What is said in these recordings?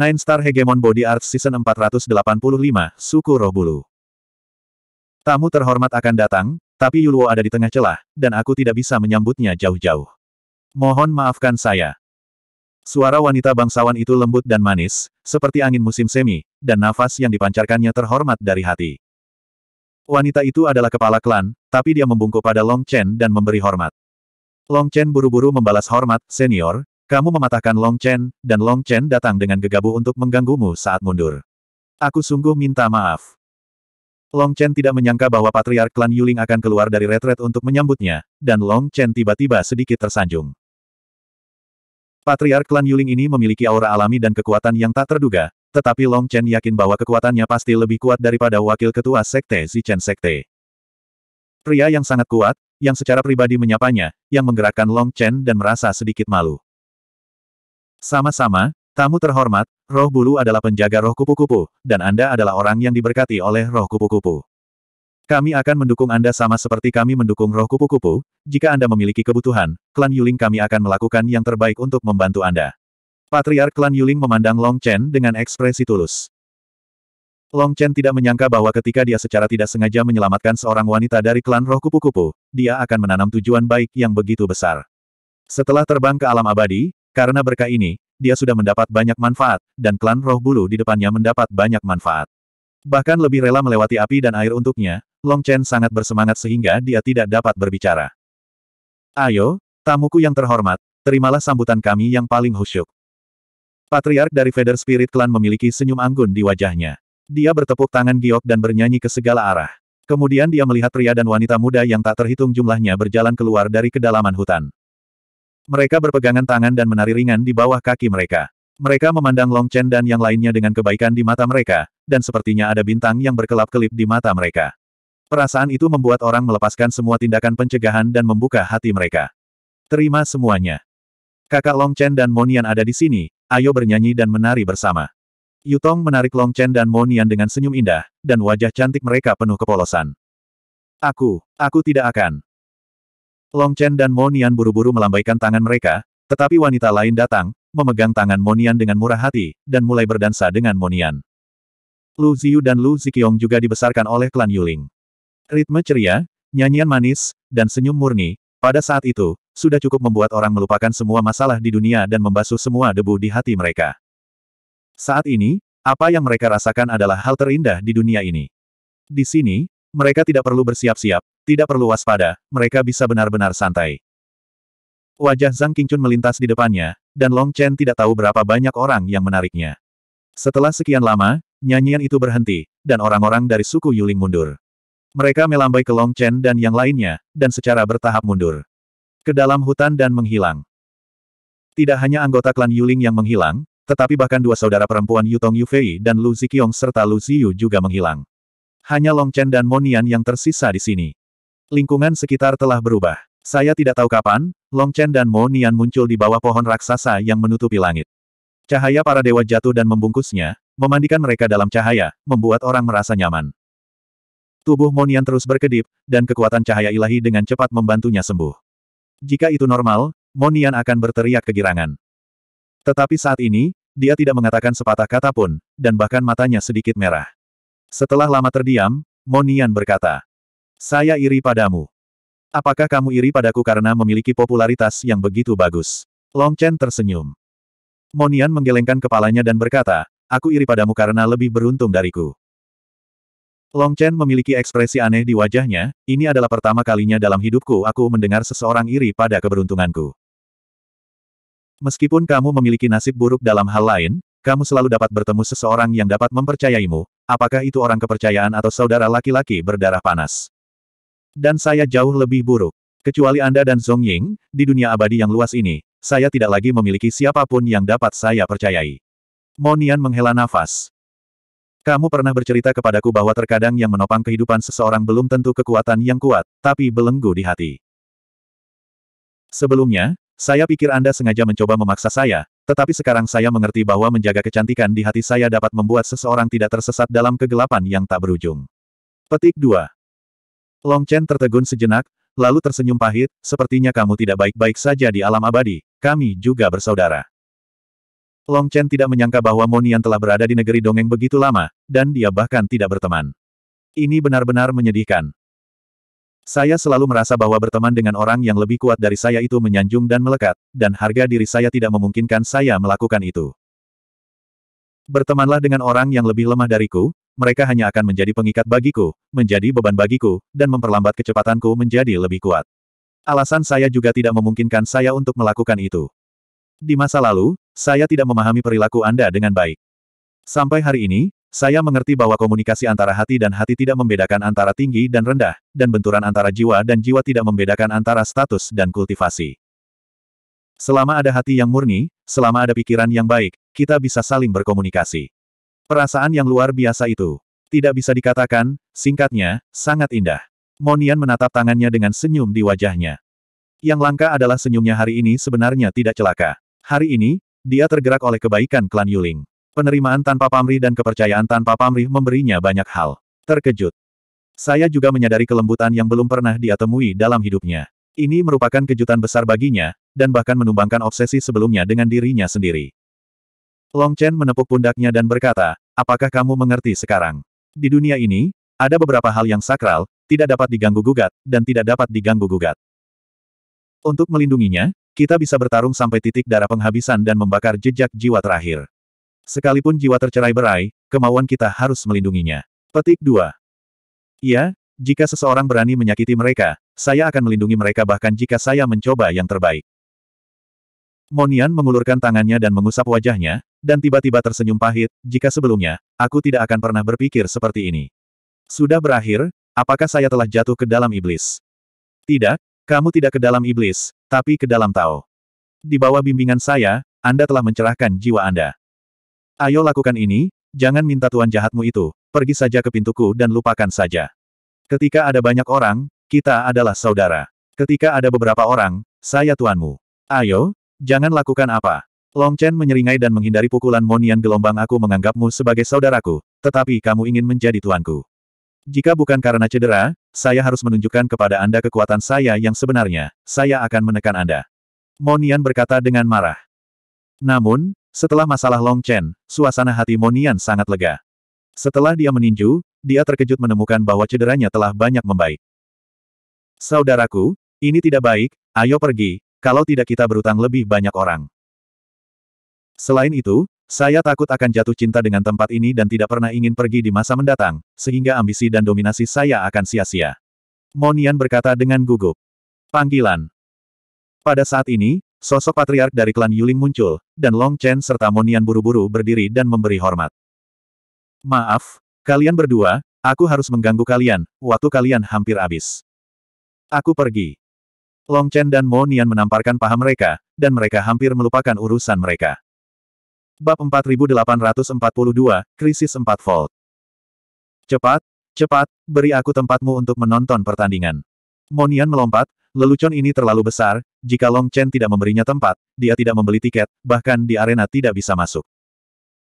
Nine Star Hegemon Body Arts Season 485, Suku Roh Bulu. Tamu terhormat akan datang, tapi Yuluo ada di tengah celah, dan aku tidak bisa menyambutnya jauh-jauh. Mohon maafkan saya. Suara wanita bangsawan itu lembut dan manis, seperti angin musim semi, dan nafas yang dipancarkannya terhormat dari hati. Wanita itu adalah kepala klan, tapi dia membungkuk pada Long Chen dan memberi hormat. Long Chen buru-buru membalas hormat, senior, kamu mematahkan Long Chen, dan Long Chen datang dengan gegabah untuk mengganggumu saat mundur. Aku sungguh minta maaf. Long Chen tidak menyangka bahwa Patriark Klan Yuling akan keluar dari retret untuk menyambutnya, dan Long Chen tiba-tiba sedikit tersanjung. Patriark Klan Yuling ini memiliki aura alami dan kekuatan yang tak terduga, tetapi Long Chen yakin bahwa kekuatannya pasti lebih kuat daripada wakil ketua sekte Zichen Sekte. Pria yang sangat kuat, yang secara pribadi menyapanya, yang menggerakkan Long Chen dan merasa sedikit malu. Sama-sama, tamu terhormat, roh bulu adalah penjaga roh kupu-kupu, dan Anda adalah orang yang diberkati oleh roh kupu-kupu. Kami akan mendukung Anda sama seperti kami mendukung roh kupu-kupu, jika Anda memiliki kebutuhan, klan Yuling kami akan melakukan yang terbaik untuk membantu Anda. Patriark klan Yuling memandang Long Chen dengan ekspresi tulus. Long Chen tidak menyangka bahwa ketika dia secara tidak sengaja menyelamatkan seorang wanita dari klan roh kupu-kupu, dia akan menanam tujuan baik yang begitu besar. Setelah terbang ke alam abadi, karena berkah ini, dia sudah mendapat banyak manfaat, dan klan roh bulu di depannya mendapat banyak manfaat. Bahkan lebih rela melewati api dan air untuknya, Long Chen sangat bersemangat sehingga dia tidak dapat berbicara. Ayo, tamuku yang terhormat, terimalah sambutan kami yang paling khusyuk. Patriark dari Feather Spirit Clan memiliki senyum anggun di wajahnya. Dia bertepuk tangan giok dan bernyanyi ke segala arah. Kemudian dia melihat pria dan wanita muda yang tak terhitung jumlahnya berjalan keluar dari kedalaman hutan. Mereka berpegangan tangan dan menari ringan di bawah kaki mereka. Mereka memandang Long Chen dan yang lainnya dengan kebaikan di mata mereka, dan sepertinya ada bintang yang berkelap-kelip di mata mereka. Perasaan itu membuat orang melepaskan semua tindakan pencegahan dan membuka hati mereka. Terima semuanya. Kakak Long Chen dan Monian ada di sini, ayo bernyanyi dan menari bersama. Yutong menarik Long Chen dan Monian dengan senyum indah, dan wajah cantik mereka penuh kepolosan. Aku, aku tidak akan. Long Chen dan Monian buru-buru melambaikan tangan mereka, tetapi wanita lain datang, memegang tangan Monian dengan murah hati, dan mulai berdansa dengan Monian. Lu Ziyu dan Lu Ziqiong juga dibesarkan oleh klan Yuling. Ritme ceria, nyanyian manis, dan senyum murni, pada saat itu, sudah cukup membuat orang melupakan semua masalah di dunia dan membasuh semua debu di hati mereka. Saat ini, apa yang mereka rasakan adalah hal terindah di dunia ini. Di sini, mereka tidak perlu bersiap-siap, tidak perlu waspada, mereka bisa benar-benar santai. Wajah Zhang Qingchun melintas di depannya, dan Long Chen tidak tahu berapa banyak orang yang menariknya. Setelah sekian lama, nyanyian itu berhenti, dan orang-orang dari suku Yuling mundur. Mereka melambai ke Long Chen dan yang lainnya, dan secara bertahap mundur. Ke dalam hutan dan menghilang. Tidak hanya anggota klan Yuling yang menghilang, tetapi bahkan dua saudara perempuan Yutong Yufei dan Lu Ziqiong serta Lu Ziyu juga menghilang hanya Long Chen dan Monian yang tersisa di sini. Lingkungan sekitar telah berubah. Saya tidak tahu kapan, Long Chen dan Monian muncul di bawah pohon raksasa yang menutupi langit. Cahaya para dewa jatuh dan membungkusnya, memandikan mereka dalam cahaya, membuat orang merasa nyaman. Tubuh Monian terus berkedip, dan kekuatan cahaya ilahi dengan cepat membantunya sembuh. Jika itu normal, Monian akan berteriak kegirangan. Tetapi saat ini, dia tidak mengatakan sepatah kata pun, dan bahkan matanya sedikit merah. Setelah lama terdiam, Monian berkata, Saya iri padamu. Apakah kamu iri padaku karena memiliki popularitas yang begitu bagus? Long Chen tersenyum. Monian menggelengkan kepalanya dan berkata, Aku iri padamu karena lebih beruntung dariku. Long Chen memiliki ekspresi aneh di wajahnya, ini adalah pertama kalinya dalam hidupku aku mendengar seseorang iri pada keberuntunganku. Meskipun kamu memiliki nasib buruk dalam hal lain, kamu selalu dapat bertemu seseorang yang dapat mempercayaimu, apakah itu orang kepercayaan atau saudara laki-laki berdarah panas. Dan saya jauh lebih buruk. Kecuali Anda dan Zhong Ying, di dunia abadi yang luas ini, saya tidak lagi memiliki siapapun yang dapat saya percayai. Monian menghela nafas. Kamu pernah bercerita kepadaku bahwa terkadang yang menopang kehidupan seseorang belum tentu kekuatan yang kuat, tapi belenggu di hati. Sebelumnya, saya pikir Anda sengaja mencoba memaksa saya, tetapi sekarang saya mengerti bahwa menjaga kecantikan di hati saya dapat membuat seseorang tidak tersesat dalam kegelapan yang tak berujung. Petik 2. Long Chen tertegun sejenak, lalu tersenyum pahit, sepertinya kamu tidak baik-baik saja di alam abadi, kami juga bersaudara. Long Chen tidak menyangka bahwa Monian telah berada di negeri dongeng begitu lama, dan dia bahkan tidak berteman. Ini benar-benar menyedihkan. Saya selalu merasa bahwa berteman dengan orang yang lebih kuat dari saya itu menyanjung dan melekat, dan harga diri saya tidak memungkinkan saya melakukan itu. Bertemanlah dengan orang yang lebih lemah dariku, mereka hanya akan menjadi pengikat bagiku, menjadi beban bagiku, dan memperlambat kecepatanku menjadi lebih kuat. Alasan saya juga tidak memungkinkan saya untuk melakukan itu. Di masa lalu, saya tidak memahami perilaku Anda dengan baik. Sampai hari ini, saya mengerti bahwa komunikasi antara hati dan hati tidak membedakan antara tinggi dan rendah, dan benturan antara jiwa dan jiwa tidak membedakan antara status dan kultivasi. Selama ada hati yang murni, selama ada pikiran yang baik, kita bisa saling berkomunikasi. Perasaan yang luar biasa itu. Tidak bisa dikatakan, singkatnya, sangat indah. Monian menatap tangannya dengan senyum di wajahnya. Yang langka adalah senyumnya hari ini sebenarnya tidak celaka. Hari ini, dia tergerak oleh kebaikan klan Yuling. Penerimaan tanpa pamrih dan kepercayaan tanpa pamrih memberinya banyak hal. Terkejut. Saya juga menyadari kelembutan yang belum pernah dia temui dalam hidupnya. Ini merupakan kejutan besar baginya, dan bahkan menumbangkan obsesi sebelumnya dengan dirinya sendiri. Long Chen menepuk pundaknya dan berkata, apakah kamu mengerti sekarang? Di dunia ini, ada beberapa hal yang sakral, tidak dapat diganggu-gugat, dan tidak dapat diganggu-gugat. Untuk melindunginya, kita bisa bertarung sampai titik darah penghabisan dan membakar jejak jiwa terakhir. Sekalipun jiwa tercerai berai, kemauan kita harus melindunginya. Petik 2. Iya, jika seseorang berani menyakiti mereka, saya akan melindungi mereka bahkan jika saya mencoba yang terbaik. Monian mengulurkan tangannya dan mengusap wajahnya, dan tiba-tiba tersenyum pahit, jika sebelumnya, aku tidak akan pernah berpikir seperti ini. Sudah berakhir, apakah saya telah jatuh ke dalam iblis? Tidak, kamu tidak ke dalam iblis, tapi ke dalam Tao. Di bawah bimbingan saya, Anda telah mencerahkan jiwa Anda. Ayo lakukan ini, jangan minta tuan jahatmu itu, pergi saja ke pintuku dan lupakan saja. Ketika ada banyak orang, kita adalah saudara. Ketika ada beberapa orang, saya tuanmu. Ayo, jangan lakukan apa. Long Chen menyeringai dan menghindari pukulan Monian gelombang aku menganggapmu sebagai saudaraku, tetapi kamu ingin menjadi tuanku. Jika bukan karena cedera, saya harus menunjukkan kepada Anda kekuatan saya yang sebenarnya, saya akan menekan Anda. Monian berkata dengan marah. Namun, setelah masalah Long Chen, suasana hati Monian sangat lega. Setelah dia meninju, dia terkejut menemukan bahwa cederanya telah banyak membaik. Saudaraku, ini tidak baik, ayo pergi, kalau tidak kita berutang lebih banyak orang. Selain itu, saya takut akan jatuh cinta dengan tempat ini dan tidak pernah ingin pergi di masa mendatang, sehingga ambisi dan dominasi saya akan sia-sia. Monian berkata dengan gugup. Panggilan. Pada saat ini, Sosok patriark dari klan Yuling muncul, dan Long Chen serta Monian buru-buru berdiri dan memberi hormat. Maaf, kalian berdua, aku harus mengganggu kalian, waktu kalian hampir habis. Aku pergi. Long Chen dan Monian menamparkan paha mereka, dan mereka hampir melupakan urusan mereka. Bab 4842, Krisis 4 Volt. Cepat, cepat, beri aku tempatmu untuk menonton pertandingan. Monian melompat, Lelucon ini terlalu besar, jika Long Chen tidak memberinya tempat, dia tidak membeli tiket, bahkan di arena tidak bisa masuk.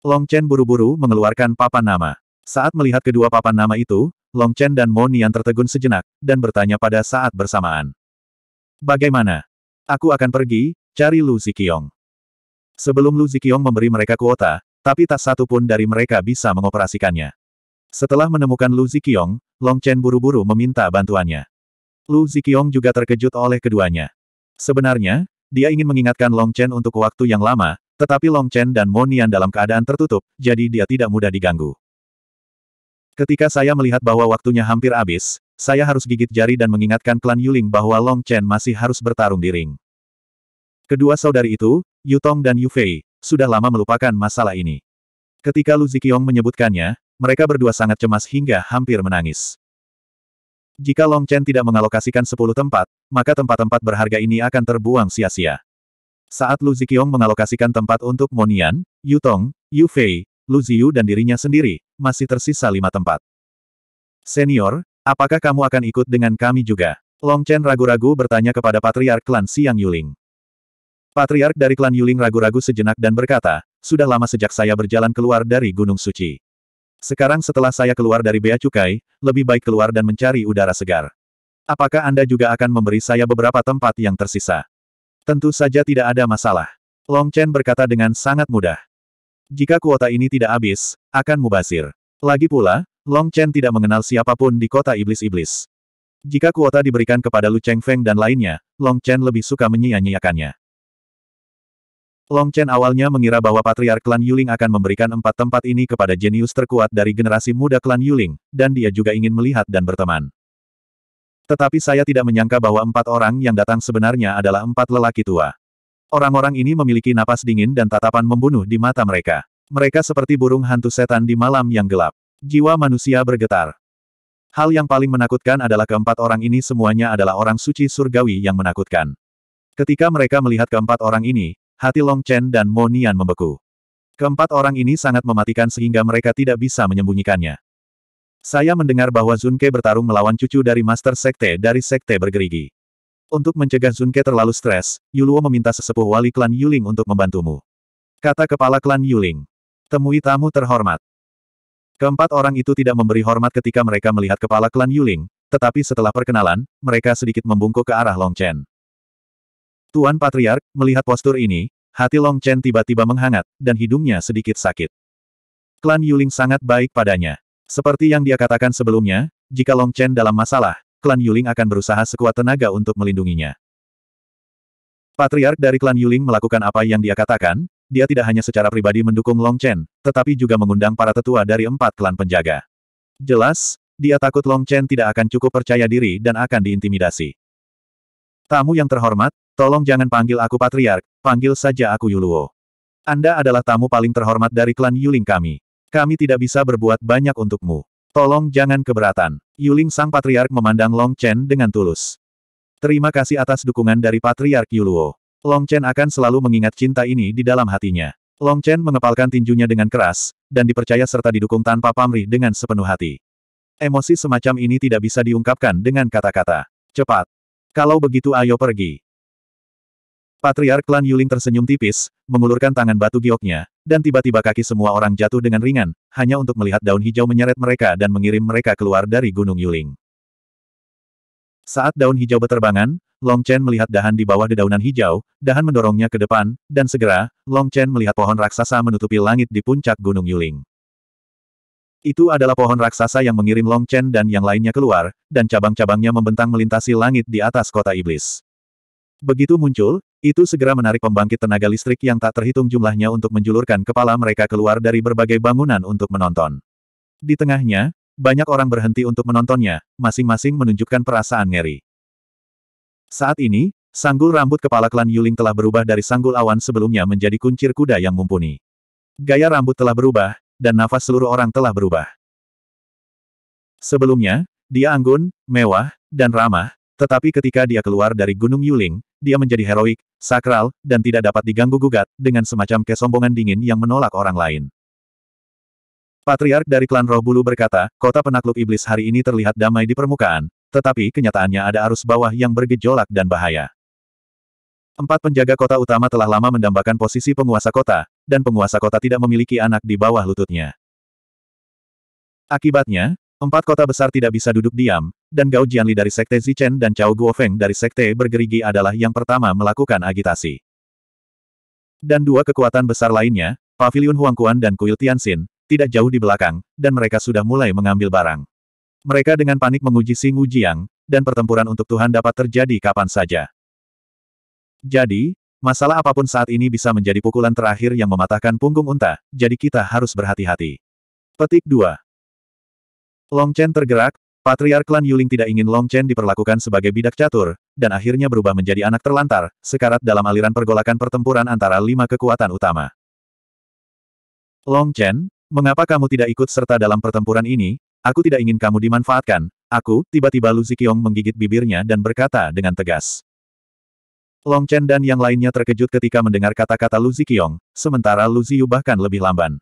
Long Chen buru-buru mengeluarkan papan nama. Saat melihat kedua papan nama itu, Long Chen dan Mo Nian tertegun sejenak, dan bertanya pada saat bersamaan. Bagaimana? Aku akan pergi, cari Lu Zikiong. Sebelum Lu Zikiong memberi mereka kuota, tapi tak satu pun dari mereka bisa mengoperasikannya. Setelah menemukan Lu Zikiong, Long Chen buru-buru meminta bantuannya. Lu Ziqiong juga terkejut oleh keduanya. Sebenarnya, dia ingin mengingatkan Long Chen untuk waktu yang lama, tetapi Long Chen dan Monian dalam keadaan tertutup, jadi dia tidak mudah diganggu. Ketika saya melihat bahwa waktunya hampir habis, saya harus gigit jari dan mengingatkan klan Yuling bahwa Long Chen masih harus bertarung di ring. Kedua saudari itu, Yu Tong dan Yu Fei, sudah lama melupakan masalah ini. Ketika Lu Ziqiong menyebutkannya, mereka berdua sangat cemas hingga hampir menangis. Jika Long Chen tidak mengalokasikan 10 tempat, maka tempat-tempat berharga ini akan terbuang sia-sia. Saat Lu Ziqiong mengalokasikan tempat untuk Monian, Yu Tong, Yu Fei, Lu Ziyu dan dirinya sendiri, masih tersisa lima tempat. Senior, apakah kamu akan ikut dengan kami juga? Long Chen ragu-ragu bertanya kepada Patriark Klan Siang Yuling. Patriark dari Klan Yuling ragu-ragu sejenak dan berkata, sudah lama sejak saya berjalan keluar dari Gunung Suci. Sekarang setelah saya keluar dari bea cukai, lebih baik keluar dan mencari udara segar. Apakah Anda juga akan memberi saya beberapa tempat yang tersisa? Tentu saja tidak ada masalah. Long Chen berkata dengan sangat mudah. Jika kuota ini tidak habis, akan mubazir. Lagi pula, Long Chen tidak mengenal siapapun di kota iblis-iblis. Jika kuota diberikan kepada Lu Cheng Feng dan lainnya, Long Chen lebih suka menyia-nyiakannya. Long Chen awalnya mengira bahwa Patriark Klan Yuling akan memberikan empat tempat ini kepada jenius terkuat dari generasi muda Klan Yuling, dan dia juga ingin melihat dan berteman. Tetapi saya tidak menyangka bahwa empat orang yang datang sebenarnya adalah empat lelaki tua. Orang-orang ini memiliki napas dingin dan tatapan membunuh di mata mereka. Mereka seperti burung hantu setan di malam yang gelap. Jiwa manusia bergetar. Hal yang paling menakutkan adalah keempat orang ini semuanya adalah orang suci surgawi yang menakutkan. Ketika mereka melihat keempat orang ini, Hati Long Chen dan Mo Nian membeku. Keempat orang ini sangat mematikan sehingga mereka tidak bisa menyembunyikannya. Saya mendengar bahwa Zunke bertarung melawan cucu dari Master Sekte dari Sekte Bergerigi. Untuk mencegah Zunke terlalu stres, Yuluo meminta sesepuh wali klan Yuling untuk membantumu. Kata kepala klan Yuling. Temui tamu terhormat. Keempat orang itu tidak memberi hormat ketika mereka melihat kepala klan Yuling, tetapi setelah perkenalan, mereka sedikit membungkuk ke arah Long Chen. Tuan Patriark, melihat postur ini, hati Long Chen tiba-tiba menghangat, dan hidungnya sedikit sakit. Klan Yuling sangat baik padanya. Seperti yang dia katakan sebelumnya, jika Long Chen dalam masalah, klan Yuling akan berusaha sekuat tenaga untuk melindunginya. Patriark dari klan Yuling melakukan apa yang dia katakan, dia tidak hanya secara pribadi mendukung Long Chen, tetapi juga mengundang para tetua dari empat klan penjaga. Jelas, dia takut Long Chen tidak akan cukup percaya diri dan akan diintimidasi. Tamu yang terhormat, Tolong jangan panggil aku Patriark, panggil saja aku Yuluo. Anda adalah tamu paling terhormat dari klan Yuling kami. Kami tidak bisa berbuat banyak untukmu. Tolong jangan keberatan. Yuling Sang Patriark memandang Long Chen dengan tulus. Terima kasih atas dukungan dari Patriark Yuluo. Long Chen akan selalu mengingat cinta ini di dalam hatinya. Long Chen mengepalkan tinjunya dengan keras, dan dipercaya serta didukung tanpa pamrih dengan sepenuh hati. Emosi semacam ini tidak bisa diungkapkan dengan kata-kata. Cepat. Kalau begitu ayo pergi. Patriark klan Yuling tersenyum tipis, mengulurkan tangan batu gioknya, dan tiba-tiba kaki semua orang jatuh dengan ringan, hanya untuk melihat daun hijau menyeret mereka dan mengirim mereka keluar dari Gunung Yuling. Saat daun hijau berterbangan, Long Chen melihat dahan di bawah dedaunan hijau, dahan mendorongnya ke depan, dan segera, Long Chen melihat pohon raksasa menutupi langit di puncak Gunung Yuling. Itu adalah pohon raksasa yang mengirim Long Chen dan yang lainnya keluar, dan cabang-cabangnya membentang melintasi langit di atas kota iblis. Begitu muncul, itu segera menarik pembangkit tenaga listrik yang tak terhitung jumlahnya untuk menjulurkan kepala mereka keluar dari berbagai bangunan untuk menonton. Di tengahnya, banyak orang berhenti untuk menontonnya, masing-masing menunjukkan perasaan ngeri. Saat ini, sanggul rambut kepala klan Yuling telah berubah dari sanggul awan sebelumnya menjadi kuncir kuda yang mumpuni. Gaya rambut telah berubah, dan nafas seluruh orang telah berubah. Sebelumnya, dia anggun, mewah, dan ramah, tetapi ketika dia keluar dari Gunung Yuling, dia menjadi heroik, sakral, dan tidak dapat diganggu-gugat, dengan semacam kesombongan dingin yang menolak orang lain. Patriark dari klan roh bulu berkata, kota penakluk iblis hari ini terlihat damai di permukaan, tetapi kenyataannya ada arus bawah yang bergejolak dan bahaya. Empat penjaga kota utama telah lama mendambakan posisi penguasa kota, dan penguasa kota tidak memiliki anak di bawah lututnya. Akibatnya, Empat kota besar tidak bisa duduk diam, dan Gao Jianli dari Sekte Zichen dan Cao Guofeng dari Sekte Bergerigi adalah yang pertama melakukan agitasi. Dan dua kekuatan besar lainnya, Paviliun Huangkuan dan Kuil Tianxin, tidak jauh di belakang, dan mereka sudah mulai mengambil barang. Mereka dengan panik menguji Singu Jiang, dan pertempuran untuk Tuhan dapat terjadi kapan saja. Jadi, masalah apapun saat ini bisa menjadi pukulan terakhir yang mematahkan punggung unta, jadi kita harus berhati-hati. Petik 2. Long Chen tergerak, Patriark Klan Yuling tidak ingin Long Chen diperlakukan sebagai bidak catur, dan akhirnya berubah menjadi anak terlantar, sekarat dalam aliran pergolakan pertempuran antara lima kekuatan utama. Long Chen, mengapa kamu tidak ikut serta dalam pertempuran ini? Aku tidak ingin kamu dimanfaatkan. Aku, tiba-tiba Lu Ziqiong menggigit bibirnya dan berkata dengan tegas. Long Chen dan yang lainnya terkejut ketika mendengar kata-kata Lu Ziqiong, sementara Lu Ziyu bahkan lebih lamban.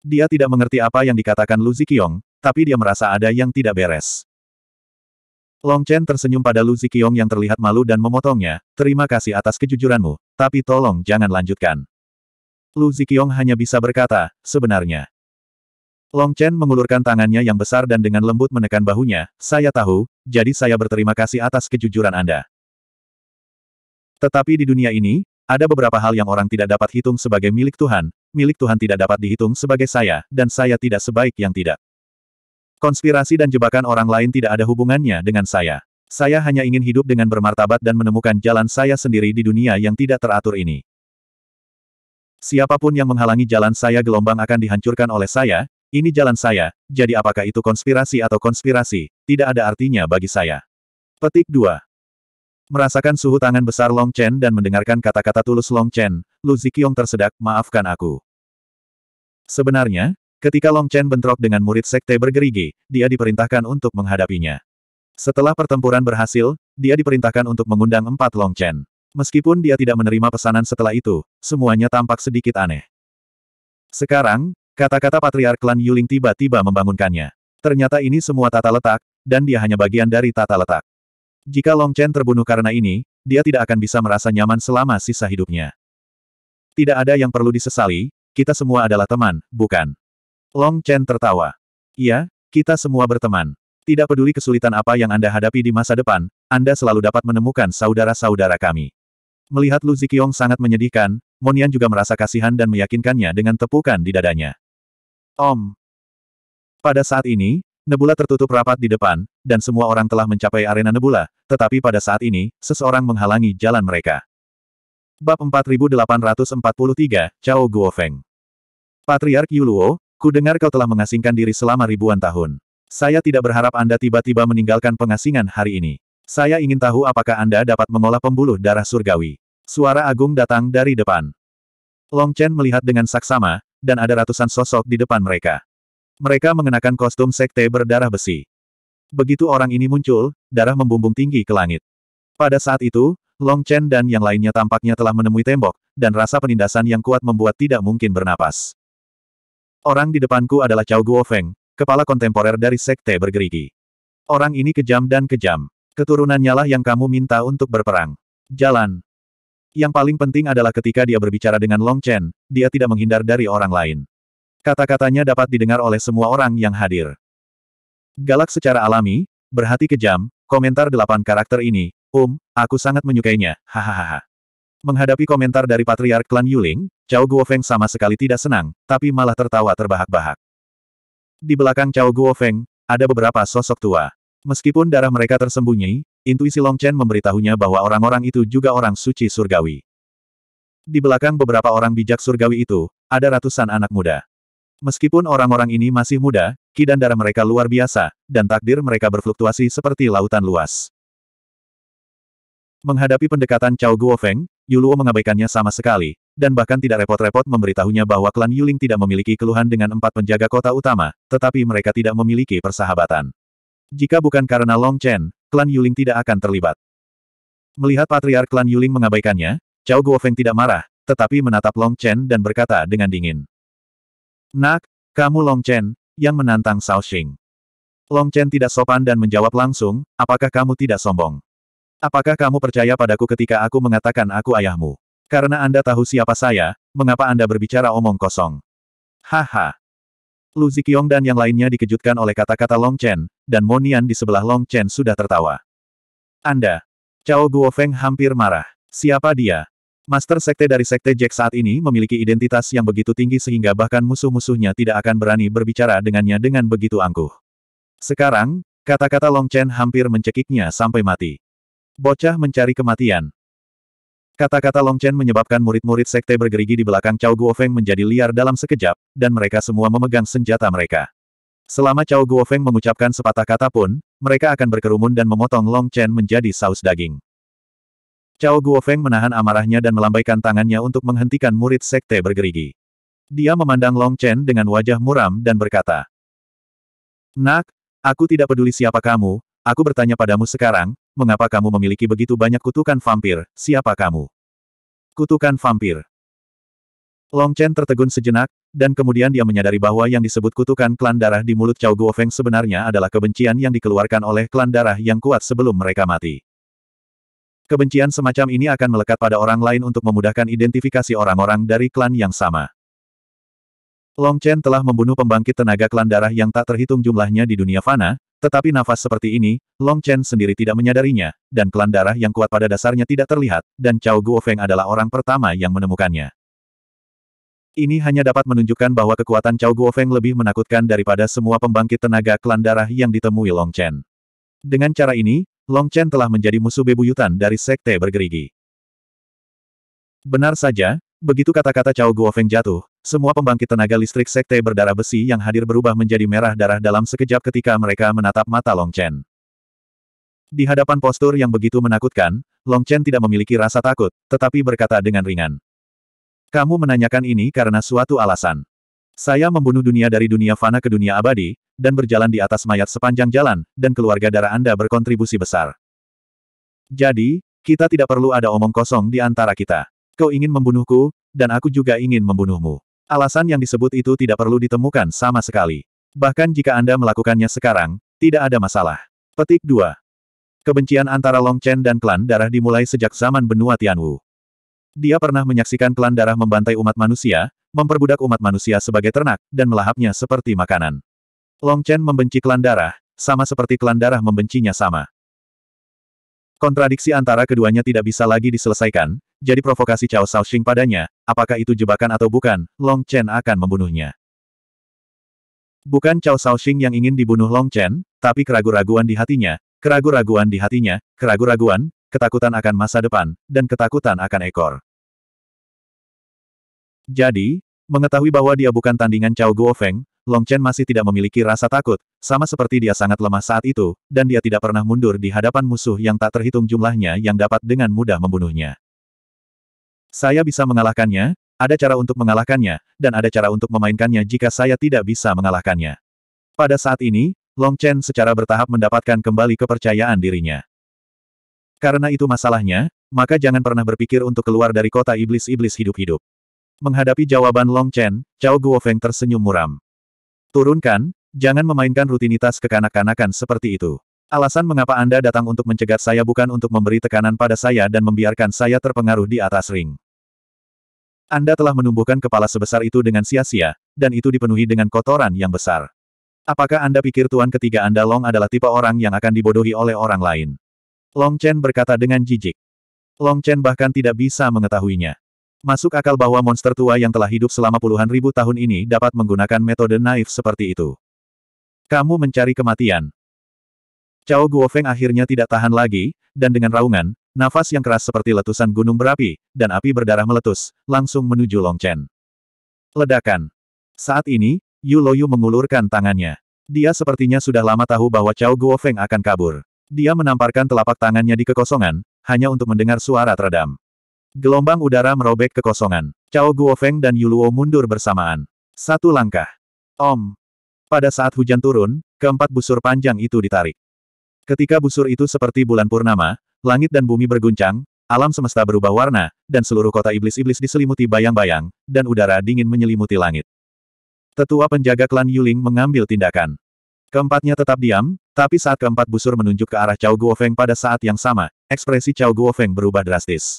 Dia tidak mengerti apa yang dikatakan Lu Ziqiong, tapi dia merasa ada yang tidak beres. Long Chen tersenyum pada Lu Ziqiong yang terlihat malu dan memotongnya, terima kasih atas kejujuranmu, tapi tolong jangan lanjutkan. Lu Ziqiong hanya bisa berkata, sebenarnya. Long Chen mengulurkan tangannya yang besar dan dengan lembut menekan bahunya, saya tahu, jadi saya berterima kasih atas kejujuran Anda. Tetapi di dunia ini, ada beberapa hal yang orang tidak dapat hitung sebagai milik Tuhan, milik Tuhan tidak dapat dihitung sebagai saya, dan saya tidak sebaik yang tidak. Konspirasi dan jebakan orang lain tidak ada hubungannya dengan saya. Saya hanya ingin hidup dengan bermartabat dan menemukan jalan saya sendiri di dunia yang tidak teratur ini. Siapapun yang menghalangi jalan saya gelombang akan dihancurkan oleh saya, ini jalan saya, jadi apakah itu konspirasi atau konspirasi, tidak ada artinya bagi saya. Petik 2. Merasakan suhu tangan besar Long Chen dan mendengarkan kata-kata tulus Long Chen, Lu Zikyong tersedak, maafkan aku. Sebenarnya, Ketika Long Chen bentrok dengan murid sekte bergerigi, dia diperintahkan untuk menghadapinya. Setelah pertempuran berhasil, dia diperintahkan untuk mengundang empat Long Chen. Meskipun dia tidak menerima pesanan setelah itu, semuanya tampak sedikit aneh. Sekarang, kata-kata Patriark Klan Yuling tiba-tiba membangunkannya. Ternyata ini semua tata letak, dan dia hanya bagian dari tata letak. Jika Long Chen terbunuh karena ini, dia tidak akan bisa merasa nyaman selama sisa hidupnya. Tidak ada yang perlu disesali, kita semua adalah teman, bukan? Long Chen tertawa. Iya, kita semua berteman. Tidak peduli kesulitan apa yang Anda hadapi di masa depan, Anda selalu dapat menemukan saudara-saudara kami. Melihat Lu Ziqiong sangat menyedihkan, Monian juga merasa kasihan dan meyakinkannya dengan tepukan di dadanya. Om. Pada saat ini, Nebula tertutup rapat di depan, dan semua orang telah mencapai arena Nebula, tetapi pada saat ini, seseorang menghalangi jalan mereka. Bab 4843, Cao Guofeng. Patriark Yuluo, Ku dengar kau telah mengasingkan diri selama ribuan tahun. Saya tidak berharap Anda tiba-tiba meninggalkan pengasingan hari ini. Saya ingin tahu apakah Anda dapat mengolah pembuluh darah surgawi. Suara agung datang dari depan. Long Chen melihat dengan saksama, dan ada ratusan sosok di depan mereka. Mereka mengenakan kostum sekte berdarah besi. Begitu orang ini muncul, darah membumbung tinggi ke langit. Pada saat itu, Long Chen dan yang lainnya tampaknya telah menemui tembok, dan rasa penindasan yang kuat membuat tidak mungkin bernapas. Orang di depanku adalah Cao Guofeng, kepala kontemporer dari Sekte Bergerigi. Orang ini kejam dan kejam. Keturunannya lah yang kamu minta untuk berperang. Jalan. Yang paling penting adalah ketika dia berbicara dengan Long Chen, dia tidak menghindar dari orang lain. Kata-katanya dapat didengar oleh semua orang yang hadir. Galak secara alami, berhati kejam, komentar delapan karakter ini, um, aku sangat menyukainya, hahaha. Menghadapi komentar dari Patriark Klan Yuling, Cao Guofeng sama sekali tidak senang, tapi malah tertawa terbahak-bahak. Di belakang Cao Guofeng, ada beberapa sosok tua. Meskipun darah mereka tersembunyi, intuisi Long Chen memberitahunya bahwa orang-orang itu juga orang suci surgawi. Di belakang beberapa orang bijak surgawi itu, ada ratusan anak muda. Meskipun orang-orang ini masih muda, ki dan darah mereka luar biasa, dan takdir mereka berfluktuasi seperti lautan luas. Menghadapi pendekatan Cao Guofeng, Yuluo mengabaikannya sama sekali, dan bahkan tidak repot-repot memberitahunya bahwa klan Yuling tidak memiliki keluhan dengan empat penjaga kota utama, tetapi mereka tidak memiliki persahabatan. Jika bukan karena Long Chen, klan Yuling tidak akan terlibat. Melihat patriark klan Yuling mengabaikannya, Cao Guofeng tidak marah, tetapi menatap Long Chen dan berkata dengan dingin. Nak, kamu Long Chen, yang menantang Shaoxing. Long Chen tidak sopan dan menjawab langsung, apakah kamu tidak sombong? Apakah kamu percaya padaku ketika aku mengatakan aku ayahmu? Karena Anda tahu siapa saya, mengapa Anda berbicara omong kosong? Haha. Lu Ziqiong dan yang lainnya dikejutkan oleh kata-kata Long Chen, dan Monian di sebelah Long Chen sudah tertawa. Anda. Cao Guofeng hampir marah. Siapa dia? Master Sekte dari Sekte Jack saat ini memiliki identitas yang begitu tinggi sehingga bahkan musuh-musuhnya tidak akan berani berbicara dengannya dengan begitu angkuh. Sekarang, kata-kata Long Chen hampir mencekiknya sampai mati. Bocah mencari kematian. Kata-kata Long Chen menyebabkan murid-murid sekte bergerigi di belakang Cao Guofeng menjadi liar dalam sekejap, dan mereka semua memegang senjata mereka. Selama Cao Guofeng mengucapkan sepatah kata pun, mereka akan berkerumun dan memotong Long Chen menjadi saus daging. Cao Guofeng menahan amarahnya dan melambaikan tangannya untuk menghentikan murid sekte bergerigi. Dia memandang Long Chen dengan wajah muram dan berkata, Nak, aku tidak peduli siapa kamu, aku bertanya padamu sekarang, mengapa kamu memiliki begitu banyak kutukan vampir, siapa kamu? Kutukan vampir. Long Chen tertegun sejenak, dan kemudian dia menyadari bahwa yang disebut kutukan klan darah di mulut Cao Guofeng sebenarnya adalah kebencian yang dikeluarkan oleh klan darah yang kuat sebelum mereka mati. Kebencian semacam ini akan melekat pada orang lain untuk memudahkan identifikasi orang-orang dari klan yang sama. Long Chen telah membunuh pembangkit tenaga klan darah yang tak terhitung jumlahnya di dunia fana, tetapi nafas seperti ini, Long Chen sendiri tidak menyadarinya, dan klan darah yang kuat pada dasarnya tidak terlihat, dan Chao Guofeng adalah orang pertama yang menemukannya. Ini hanya dapat menunjukkan bahwa kekuatan Chao Guofeng lebih menakutkan daripada semua pembangkit tenaga klan darah yang ditemui Long Chen. Dengan cara ini, Long Chen telah menjadi musuh bebuyutan dari sekte bergerigi. Benar saja, begitu kata-kata Chao Guofeng jatuh, semua pembangkit tenaga listrik sekte berdarah besi yang hadir berubah menjadi merah darah dalam sekejap ketika mereka menatap mata Long Chen. Di hadapan postur yang begitu menakutkan, Long Chen tidak memiliki rasa takut, tetapi berkata dengan ringan. Kamu menanyakan ini karena suatu alasan. Saya membunuh dunia dari dunia fana ke dunia abadi, dan berjalan di atas mayat sepanjang jalan, dan keluarga darah Anda berkontribusi besar. Jadi, kita tidak perlu ada omong kosong di antara kita. Kau ingin membunuhku, dan aku juga ingin membunuhmu. Alasan yang disebut itu tidak perlu ditemukan sama sekali. Bahkan jika Anda melakukannya sekarang, tidak ada masalah. Petik 2. Kebencian antara Long Chen dan klan darah dimulai sejak zaman benua Tianwu. Dia pernah menyaksikan klan darah membantai umat manusia, memperbudak umat manusia sebagai ternak, dan melahapnya seperti makanan. Long Chen membenci klan darah, sama seperti klan darah membencinya sama. Kontradiksi antara keduanya tidak bisa lagi diselesaikan, jadi provokasi Cao Xing padanya, apakah itu jebakan atau bukan, Long Chen akan membunuhnya. Bukan Cao Xing yang ingin dibunuh Long Chen, tapi keraguan-raguan di hatinya, keraguan-raguan di hatinya, keraguan-raguan, ketakutan akan masa depan, dan ketakutan akan ekor. Jadi, mengetahui bahwa dia bukan tandingan Cao Guofeng, Long Chen masih tidak memiliki rasa takut, sama seperti dia sangat lemah saat itu, dan dia tidak pernah mundur di hadapan musuh yang tak terhitung jumlahnya yang dapat dengan mudah membunuhnya. Saya bisa mengalahkannya, ada cara untuk mengalahkannya, dan ada cara untuk memainkannya jika saya tidak bisa mengalahkannya. Pada saat ini, Long Chen secara bertahap mendapatkan kembali kepercayaan dirinya. Karena itu masalahnya, maka jangan pernah berpikir untuk keluar dari kota iblis-iblis hidup-hidup. Menghadapi jawaban Long Chen, Cao Guofeng tersenyum muram. Turunkan, jangan memainkan rutinitas kekanak-kanakan seperti itu. Alasan mengapa Anda datang untuk mencegat saya bukan untuk memberi tekanan pada saya dan membiarkan saya terpengaruh di atas ring. Anda telah menumbuhkan kepala sebesar itu dengan sia-sia, dan itu dipenuhi dengan kotoran yang besar. Apakah Anda pikir tuan ketiga Anda Long adalah tipe orang yang akan dibodohi oleh orang lain? Long Chen berkata dengan jijik. Long Chen bahkan tidak bisa mengetahuinya. Masuk akal bahwa monster tua yang telah hidup selama puluhan ribu tahun ini dapat menggunakan metode naif seperti itu. Kamu mencari kematian. Cao Guofeng akhirnya tidak tahan lagi, dan dengan raungan, Nafas yang keras seperti letusan gunung berapi, dan api berdarah meletus, langsung menuju Long Chen. Ledakan. Saat ini, Yu Loyu mengulurkan tangannya. Dia sepertinya sudah lama tahu bahwa Cao Guofeng akan kabur. Dia menamparkan telapak tangannya di kekosongan, hanya untuk mendengar suara teredam. Gelombang udara merobek kekosongan. Cao Guofeng dan Yu Luo mundur bersamaan. Satu langkah. Om. Pada saat hujan turun, keempat busur panjang itu ditarik. Ketika busur itu seperti bulan purnama, Langit dan bumi berguncang, alam semesta berubah warna, dan seluruh kota iblis-iblis diselimuti bayang-bayang, dan udara dingin menyelimuti langit. Tetua penjaga klan Yuling mengambil tindakan. Keempatnya tetap diam, tapi saat keempat busur menunjuk ke arah Cao Guofeng pada saat yang sama, ekspresi Cao Guofeng berubah drastis.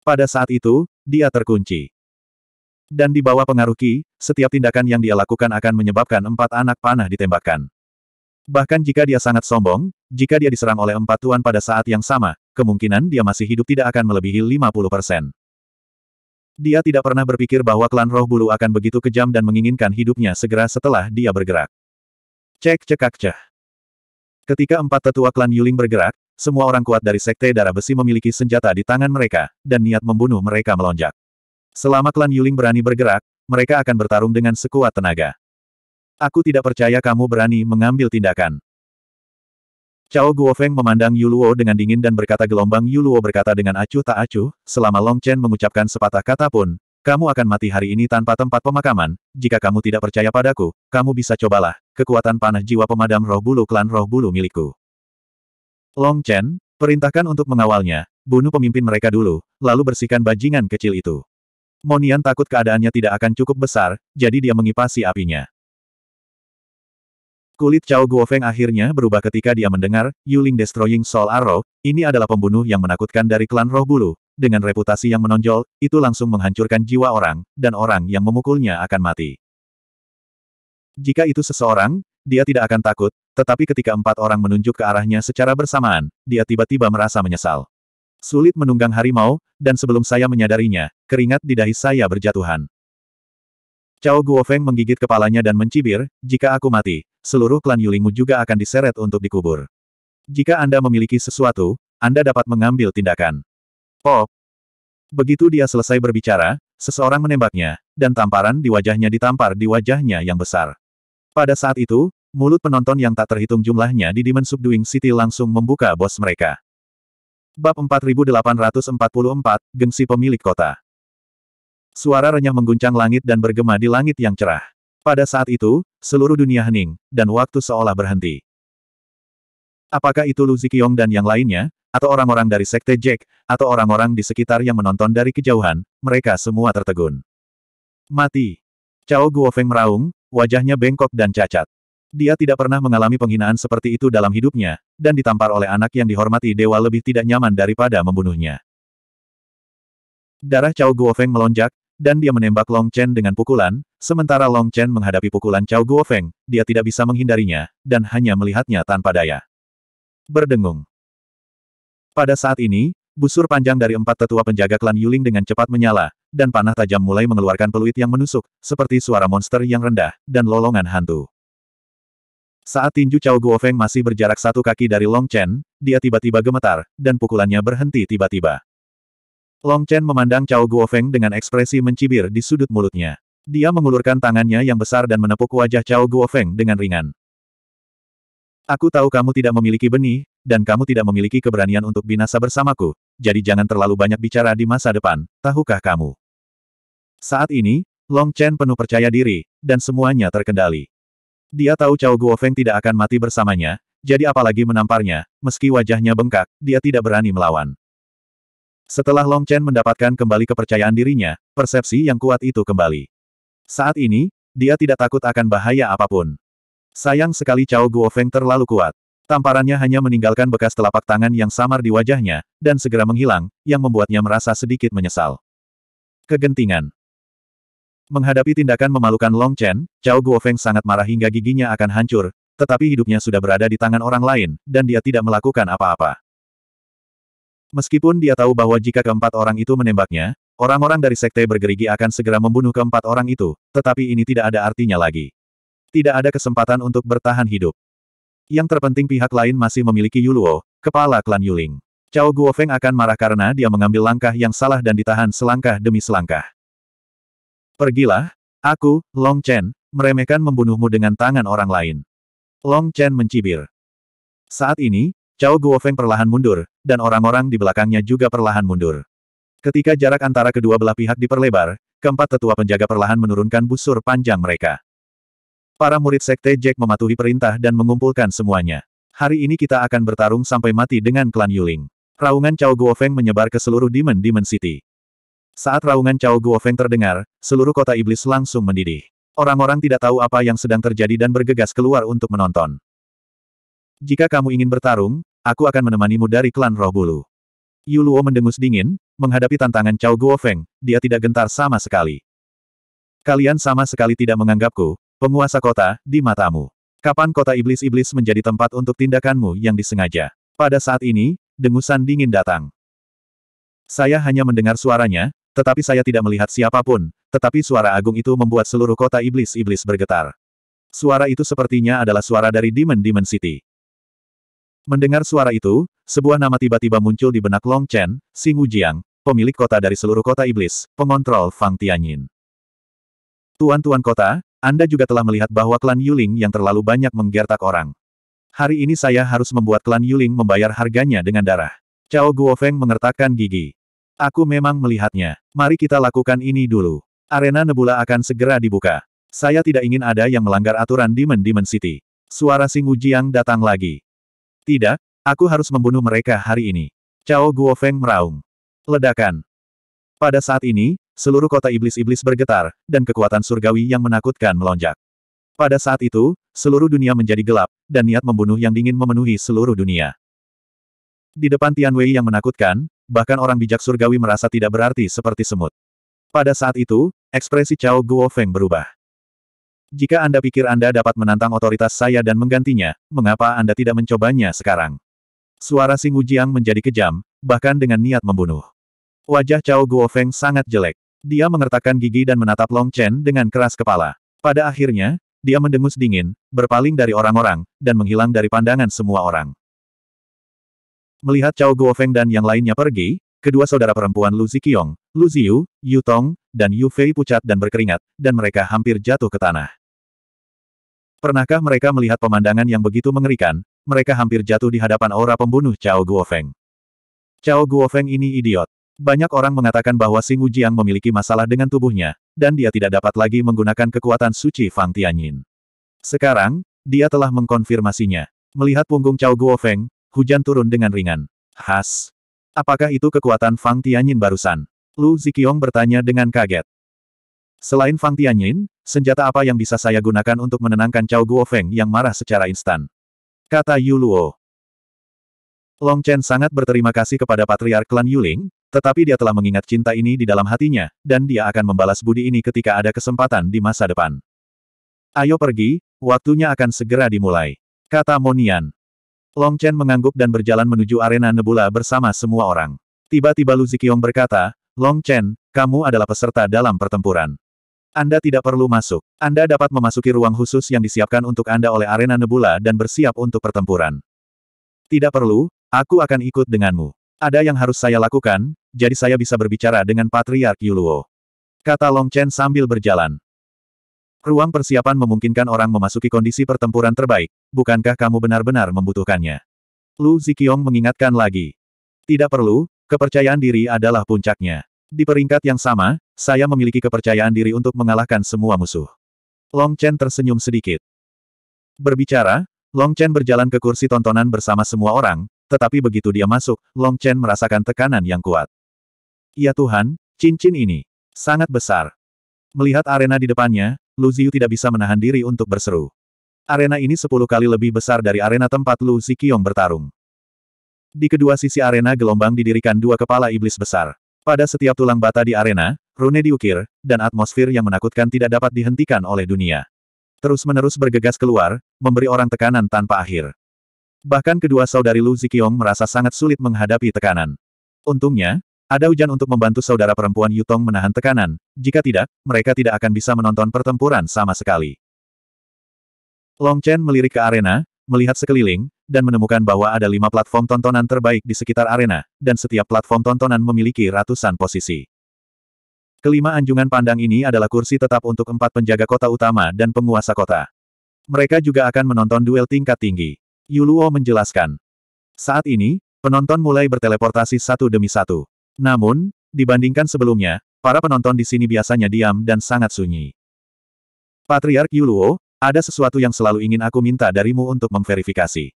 Pada saat itu, dia terkunci. Dan di bawah pengaruh Qi, setiap tindakan yang dia lakukan akan menyebabkan empat anak panah ditembakkan. Bahkan jika dia sangat sombong, jika dia diserang oleh empat tuan pada saat yang sama, kemungkinan dia masih hidup tidak akan melebihi 50%. Dia tidak pernah berpikir bahwa klan roh bulu akan begitu kejam dan menginginkan hidupnya segera setelah dia bergerak. Cek cekak ceh. Ketika empat tetua klan Yuling bergerak, semua orang kuat dari sekte darah besi memiliki senjata di tangan mereka, dan niat membunuh mereka melonjak. Selama klan Yuling berani bergerak, mereka akan bertarung dengan sekuat tenaga. Aku tidak percaya kamu berani mengambil tindakan. Cao Guofeng memandang Yuluo dengan dingin dan berkata gelombang Yuluo berkata dengan acuh tak acuh, selama Long Chen mengucapkan sepatah kata pun, kamu akan mati hari ini tanpa tempat pemakaman, jika kamu tidak percaya padaku, kamu bisa cobalah, kekuatan panah jiwa pemadam roh bulu klan roh bulu milikku. Long Chen, perintahkan untuk mengawalnya, bunuh pemimpin mereka dulu, lalu bersihkan bajingan kecil itu. Monian takut keadaannya tidak akan cukup besar, jadi dia mengipasi apinya. Kulit Chao Guofeng akhirnya berubah ketika dia mendengar, Yuling Destroying Soul Arrow, ini adalah pembunuh yang menakutkan dari klan roh bulu, dengan reputasi yang menonjol, itu langsung menghancurkan jiwa orang, dan orang yang memukulnya akan mati. Jika itu seseorang, dia tidak akan takut, tetapi ketika empat orang menunjuk ke arahnya secara bersamaan, dia tiba-tiba merasa menyesal. Sulit menunggang harimau, dan sebelum saya menyadarinya, keringat di dahi saya berjatuhan. Cao Guofeng menggigit kepalanya dan mencibir, jika aku mati, seluruh klan Yulingmu juga akan diseret untuk dikubur. Jika Anda memiliki sesuatu, Anda dapat mengambil tindakan. Pop! Oh. Begitu dia selesai berbicara, seseorang menembaknya, dan tamparan di wajahnya ditampar di wajahnya yang besar. Pada saat itu, mulut penonton yang tak terhitung jumlahnya di Demon Subduing City langsung membuka bos mereka. Bab 4844, Gengsi Pemilik Kota Suara renyah mengguncang langit dan bergema di langit yang cerah. Pada saat itu, seluruh dunia hening, dan waktu seolah berhenti. Apakah itu Lu Ziqiong dan yang lainnya, atau orang-orang dari Sekte Jack, atau orang-orang di sekitar yang menonton dari kejauhan, mereka semua tertegun. Mati. Cao Guofeng meraung, wajahnya bengkok dan cacat. Dia tidak pernah mengalami penghinaan seperti itu dalam hidupnya, dan ditampar oleh anak yang dihormati dewa lebih tidak nyaman daripada membunuhnya. Darah Cao Guofeng melonjak, dan dia menembak Long Chen dengan pukulan, sementara Long Chen menghadapi pukulan Cao Guofeng, dia tidak bisa menghindarinya, dan hanya melihatnya tanpa daya. Berdengung. Pada saat ini, busur panjang dari empat tetua penjaga klan Yuling dengan cepat menyala, dan panah tajam mulai mengeluarkan peluit yang menusuk, seperti suara monster yang rendah, dan lolongan hantu. Saat tinju Cao Guofeng masih berjarak satu kaki dari Long Chen, dia tiba-tiba gemetar, dan pukulannya berhenti tiba-tiba. Long Chen memandang Cao Guofeng dengan ekspresi mencibir di sudut mulutnya. Dia mengulurkan tangannya yang besar dan menepuk wajah Cao Guofeng dengan ringan. Aku tahu kamu tidak memiliki benih, dan kamu tidak memiliki keberanian untuk binasa bersamaku, jadi jangan terlalu banyak bicara di masa depan, tahukah kamu? Saat ini, Long Chen penuh percaya diri, dan semuanya terkendali. Dia tahu Cao Guofeng tidak akan mati bersamanya, jadi apalagi menamparnya, meski wajahnya bengkak, dia tidak berani melawan. Setelah Long Chen mendapatkan kembali kepercayaan dirinya, persepsi yang kuat itu kembali. Saat ini, dia tidak takut akan bahaya apapun. Sayang sekali Cao Guofeng terlalu kuat. Tamparannya hanya meninggalkan bekas telapak tangan yang samar di wajahnya, dan segera menghilang, yang membuatnya merasa sedikit menyesal. Kegentingan Menghadapi tindakan memalukan Long Chen, Cao Guofeng sangat marah hingga giginya akan hancur, tetapi hidupnya sudah berada di tangan orang lain, dan dia tidak melakukan apa-apa. Meskipun dia tahu bahwa jika keempat orang itu menembaknya, orang-orang dari sekte bergerigi akan segera membunuh keempat orang itu, tetapi ini tidak ada artinya lagi. Tidak ada kesempatan untuk bertahan hidup. Yang terpenting pihak lain masih memiliki Yuluo, kepala klan Yuling. Cao Guofeng akan marah karena dia mengambil langkah yang salah dan ditahan selangkah demi selangkah. Pergilah, aku, Long Chen, meremehkan membunuhmu dengan tangan orang lain. Long Chen mencibir. Saat ini, Cao Guofeng perlahan mundur, dan orang-orang di belakangnya juga perlahan mundur. Ketika jarak antara kedua belah pihak diperlebar, keempat tetua penjaga perlahan menurunkan busur panjang mereka. Para murid sekte Jack mematuhi perintah dan mengumpulkan semuanya. Hari ini kita akan bertarung sampai mati dengan klan Yuling. Raungan Cao Guofeng menyebar ke seluruh Demon Demon City. Saat raungan Cao Guofeng terdengar, seluruh kota iblis langsung mendidih. Orang-orang tidak tahu apa yang sedang terjadi dan bergegas keluar untuk menonton. Jika kamu ingin bertarung, aku akan menemanimu dari klan roh bulu. Yuluo mendengus dingin, menghadapi tantangan Cao Guofeng, dia tidak gentar sama sekali. Kalian sama sekali tidak menganggapku, penguasa kota, di matamu. Kapan kota iblis-iblis menjadi tempat untuk tindakanmu yang disengaja? Pada saat ini, dengusan dingin datang. Saya hanya mendengar suaranya, tetapi saya tidak melihat siapapun, tetapi suara agung itu membuat seluruh kota iblis-iblis bergetar. Suara itu sepertinya adalah suara dari Demon Demon City. Mendengar suara itu, sebuah nama tiba-tiba muncul di benak Long Chen, Xing Wujiang, pemilik kota dari seluruh kota iblis, pengontrol Fang Tianyin. Tuan-tuan kota, Anda juga telah melihat bahwa klan Yuling yang terlalu banyak menggertak orang. Hari ini saya harus membuat klan Yuling membayar harganya dengan darah. Cao Guofeng mengertakkan gigi. Aku memang melihatnya. Mari kita lakukan ini dulu. Arena Nebula akan segera dibuka. Saya tidak ingin ada yang melanggar aturan Demon Demon City. Suara Sing Wujiang datang lagi. Tidak, aku harus membunuh mereka hari ini. Cao Guofeng meraung. Ledakan. Pada saat ini, seluruh kota iblis-iblis bergetar, dan kekuatan surgawi yang menakutkan melonjak. Pada saat itu, seluruh dunia menjadi gelap, dan niat membunuh yang dingin memenuhi seluruh dunia. Di depan Tian Wei yang menakutkan, bahkan orang bijak surgawi merasa tidak berarti seperti semut. Pada saat itu, ekspresi Cao Guofeng berubah. Jika Anda pikir Anda dapat menantang otoritas saya dan menggantinya, mengapa Anda tidak mencobanya sekarang? Suara Singu Jiang menjadi kejam, bahkan dengan niat membunuh. Wajah Cao Guofeng sangat jelek. Dia mengertakkan gigi dan menatap Long Chen dengan keras kepala. Pada akhirnya, dia mendengus dingin, berpaling dari orang-orang, dan menghilang dari pandangan semua orang. Melihat Cao Guofeng dan yang lainnya pergi, kedua saudara perempuan Lu Ziqiong, Lu Ziyu, Yu Tong, dan Yu Fei pucat dan berkeringat, dan mereka hampir jatuh ke tanah. Pernahkah mereka melihat pemandangan yang begitu mengerikan? Mereka hampir jatuh di hadapan aura pembunuh Cao Guofeng. Cao Guofeng ini idiot. Banyak orang mengatakan bahwa Sing Wujiang memiliki masalah dengan tubuhnya, dan dia tidak dapat lagi menggunakan kekuatan suci Fang Tianyin. Sekarang, dia telah mengkonfirmasinya. Melihat punggung Cao Guofeng, hujan turun dengan ringan. Has, Apakah itu kekuatan Fang Tianyin barusan? Lu Zikiong bertanya dengan kaget. Selain Fang Tianyin, Senjata apa yang bisa saya gunakan untuk menenangkan Cao Guofeng yang marah secara instan? Kata Yu Luo. Long Chen sangat berterima kasih kepada Patriark Klan Yuling, tetapi dia telah mengingat cinta ini di dalam hatinya, dan dia akan membalas budi ini ketika ada kesempatan di masa depan. Ayo pergi, waktunya akan segera dimulai. Kata Monian. Long Chen mengangguk dan berjalan menuju arena nebula bersama semua orang. Tiba-tiba Lu Zikiong berkata, Long Chen, kamu adalah peserta dalam pertempuran. Anda tidak perlu masuk. Anda dapat memasuki ruang khusus yang disiapkan untuk Anda oleh arena nebula dan bersiap untuk pertempuran. Tidak perlu, aku akan ikut denganmu. Ada yang harus saya lakukan, jadi saya bisa berbicara dengan Patriark Yuluo. Kata Long Chen sambil berjalan. Ruang persiapan memungkinkan orang memasuki kondisi pertempuran terbaik, bukankah kamu benar-benar membutuhkannya? Lu Zikiong mengingatkan lagi. Tidak perlu, kepercayaan diri adalah puncaknya. Di peringkat yang sama, saya memiliki kepercayaan diri untuk mengalahkan semua musuh. Long Chen tersenyum sedikit. Berbicara, Long Chen berjalan ke kursi tontonan bersama semua orang, tetapi begitu dia masuk, Long Chen merasakan tekanan yang kuat. Ya Tuhan, cincin ini sangat besar. Melihat arena di depannya, Lu Ziyu tidak bisa menahan diri untuk berseru. Arena ini sepuluh kali lebih besar dari arena tempat Lu Zikiong bertarung. Di kedua sisi arena gelombang didirikan dua kepala iblis besar. Pada setiap tulang bata di arena, Rune diukir, dan atmosfer yang menakutkan tidak dapat dihentikan oleh dunia. Terus-menerus bergegas keluar, memberi orang tekanan tanpa akhir. Bahkan kedua saudari Lu Zikiong merasa sangat sulit menghadapi tekanan. Untungnya, ada hujan untuk membantu saudara perempuan Yutong menahan tekanan, jika tidak, mereka tidak akan bisa menonton pertempuran sama sekali. Long Chen melirik ke arena, melihat sekeliling, dan menemukan bahwa ada lima platform tontonan terbaik di sekitar arena, dan setiap platform tontonan memiliki ratusan posisi. Kelima anjungan pandang ini adalah kursi tetap untuk empat penjaga kota utama dan penguasa kota. Mereka juga akan menonton duel tingkat tinggi. Yuluo menjelaskan. Saat ini, penonton mulai berteleportasi satu demi satu. Namun, dibandingkan sebelumnya, para penonton di sini biasanya diam dan sangat sunyi. Patriark Yuluo, ada sesuatu yang selalu ingin aku minta darimu untuk memverifikasi.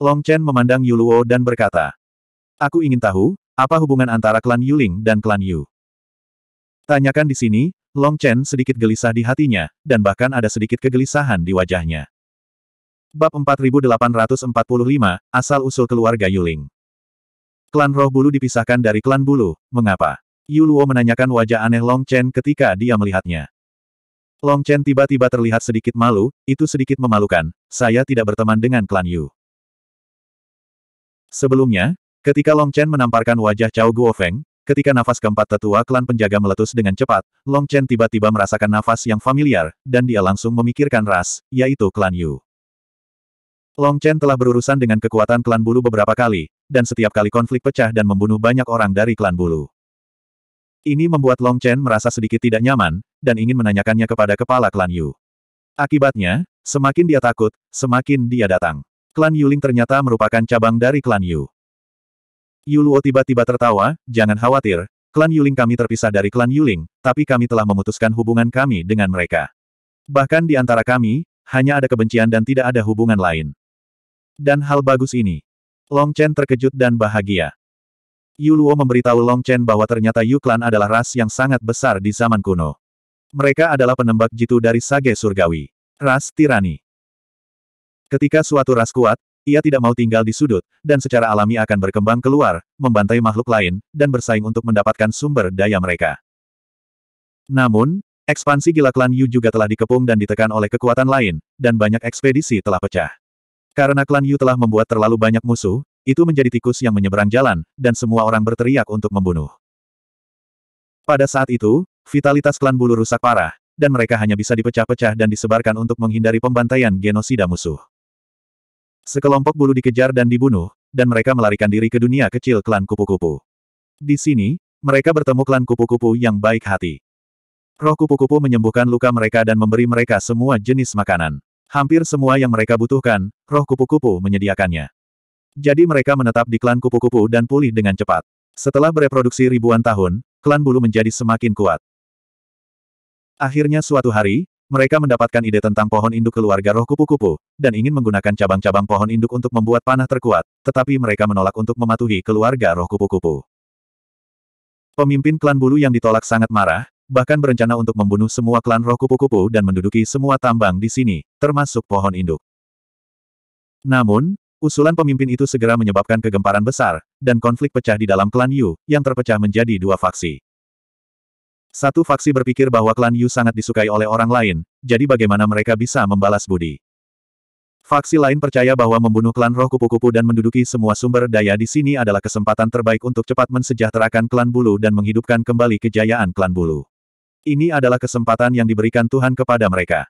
Long Chen memandang Yuluo dan berkata, Aku ingin tahu, apa hubungan antara klan Yuling dan klan Yu. Tanyakan di sini, Long Chen sedikit gelisah di hatinya, dan bahkan ada sedikit kegelisahan di wajahnya. Bab 4845, Asal-Usul Keluarga Yuling Klan Roh Bulu dipisahkan dari Klan Bulu, mengapa? Yu Luo menanyakan wajah aneh Long Chen ketika dia melihatnya. Long Chen tiba-tiba terlihat sedikit malu, itu sedikit memalukan, saya tidak berteman dengan Klan Yu. Sebelumnya, ketika Long Chen menamparkan wajah Cao Guofeng, Ketika nafas keempat tetua klan penjaga meletus dengan cepat, Long Chen tiba-tiba merasakan nafas yang familiar, dan dia langsung memikirkan ras, yaitu klan Yu. Long Chen telah berurusan dengan kekuatan klan bulu beberapa kali, dan setiap kali konflik pecah dan membunuh banyak orang dari klan bulu. Ini membuat Long Chen merasa sedikit tidak nyaman, dan ingin menanyakannya kepada kepala klan Yu. Akibatnya, semakin dia takut, semakin dia datang. Klan Yuling ternyata merupakan cabang dari klan Yu. Yuluo tiba-tiba tertawa, jangan khawatir, klan Yuling kami terpisah dari klan Yuling, tapi kami telah memutuskan hubungan kami dengan mereka. Bahkan di antara kami, hanya ada kebencian dan tidak ada hubungan lain. Dan hal bagus ini. Long Chen terkejut dan bahagia. Yuluo memberitahu Long Chen bahwa ternyata Yu Clan adalah ras yang sangat besar di zaman kuno. Mereka adalah penembak jitu dari Sage Surgawi. Ras Tirani. Ketika suatu ras kuat, ia tidak mau tinggal di sudut, dan secara alami akan berkembang keluar, membantai makhluk lain, dan bersaing untuk mendapatkan sumber daya mereka. Namun, ekspansi gila klan Yu juga telah dikepung dan ditekan oleh kekuatan lain, dan banyak ekspedisi telah pecah. Karena klan Yu telah membuat terlalu banyak musuh, itu menjadi tikus yang menyeberang jalan, dan semua orang berteriak untuk membunuh. Pada saat itu, vitalitas klan bulu rusak parah, dan mereka hanya bisa dipecah-pecah dan disebarkan untuk menghindari pembantaian genosida musuh. Sekelompok bulu dikejar dan dibunuh, dan mereka melarikan diri ke dunia kecil klan kupu-kupu. Di sini, mereka bertemu klan kupu-kupu yang baik hati. Roh kupu-kupu menyembuhkan luka mereka dan memberi mereka semua jenis makanan. Hampir semua yang mereka butuhkan, roh kupu-kupu menyediakannya. Jadi mereka menetap di klan kupu-kupu dan pulih dengan cepat. Setelah bereproduksi ribuan tahun, klan bulu menjadi semakin kuat. Akhirnya suatu hari, mereka mendapatkan ide tentang pohon induk keluarga roh kupu-kupu, dan ingin menggunakan cabang-cabang pohon induk untuk membuat panah terkuat, tetapi mereka menolak untuk mematuhi keluarga roh kupu-kupu. Pemimpin klan bulu yang ditolak sangat marah, bahkan berencana untuk membunuh semua klan roh kupu-kupu dan menduduki semua tambang di sini, termasuk pohon induk. Namun, usulan pemimpin itu segera menyebabkan kegemparan besar, dan konflik pecah di dalam klan Yu, yang terpecah menjadi dua faksi. Satu faksi berpikir bahwa klan Yu sangat disukai oleh orang lain, jadi bagaimana mereka bisa membalas budi. Faksi lain percaya bahwa membunuh klan roh kupu-kupu dan menduduki semua sumber daya di sini adalah kesempatan terbaik untuk cepat mensejahterakan klan bulu dan menghidupkan kembali kejayaan klan bulu. Ini adalah kesempatan yang diberikan Tuhan kepada mereka.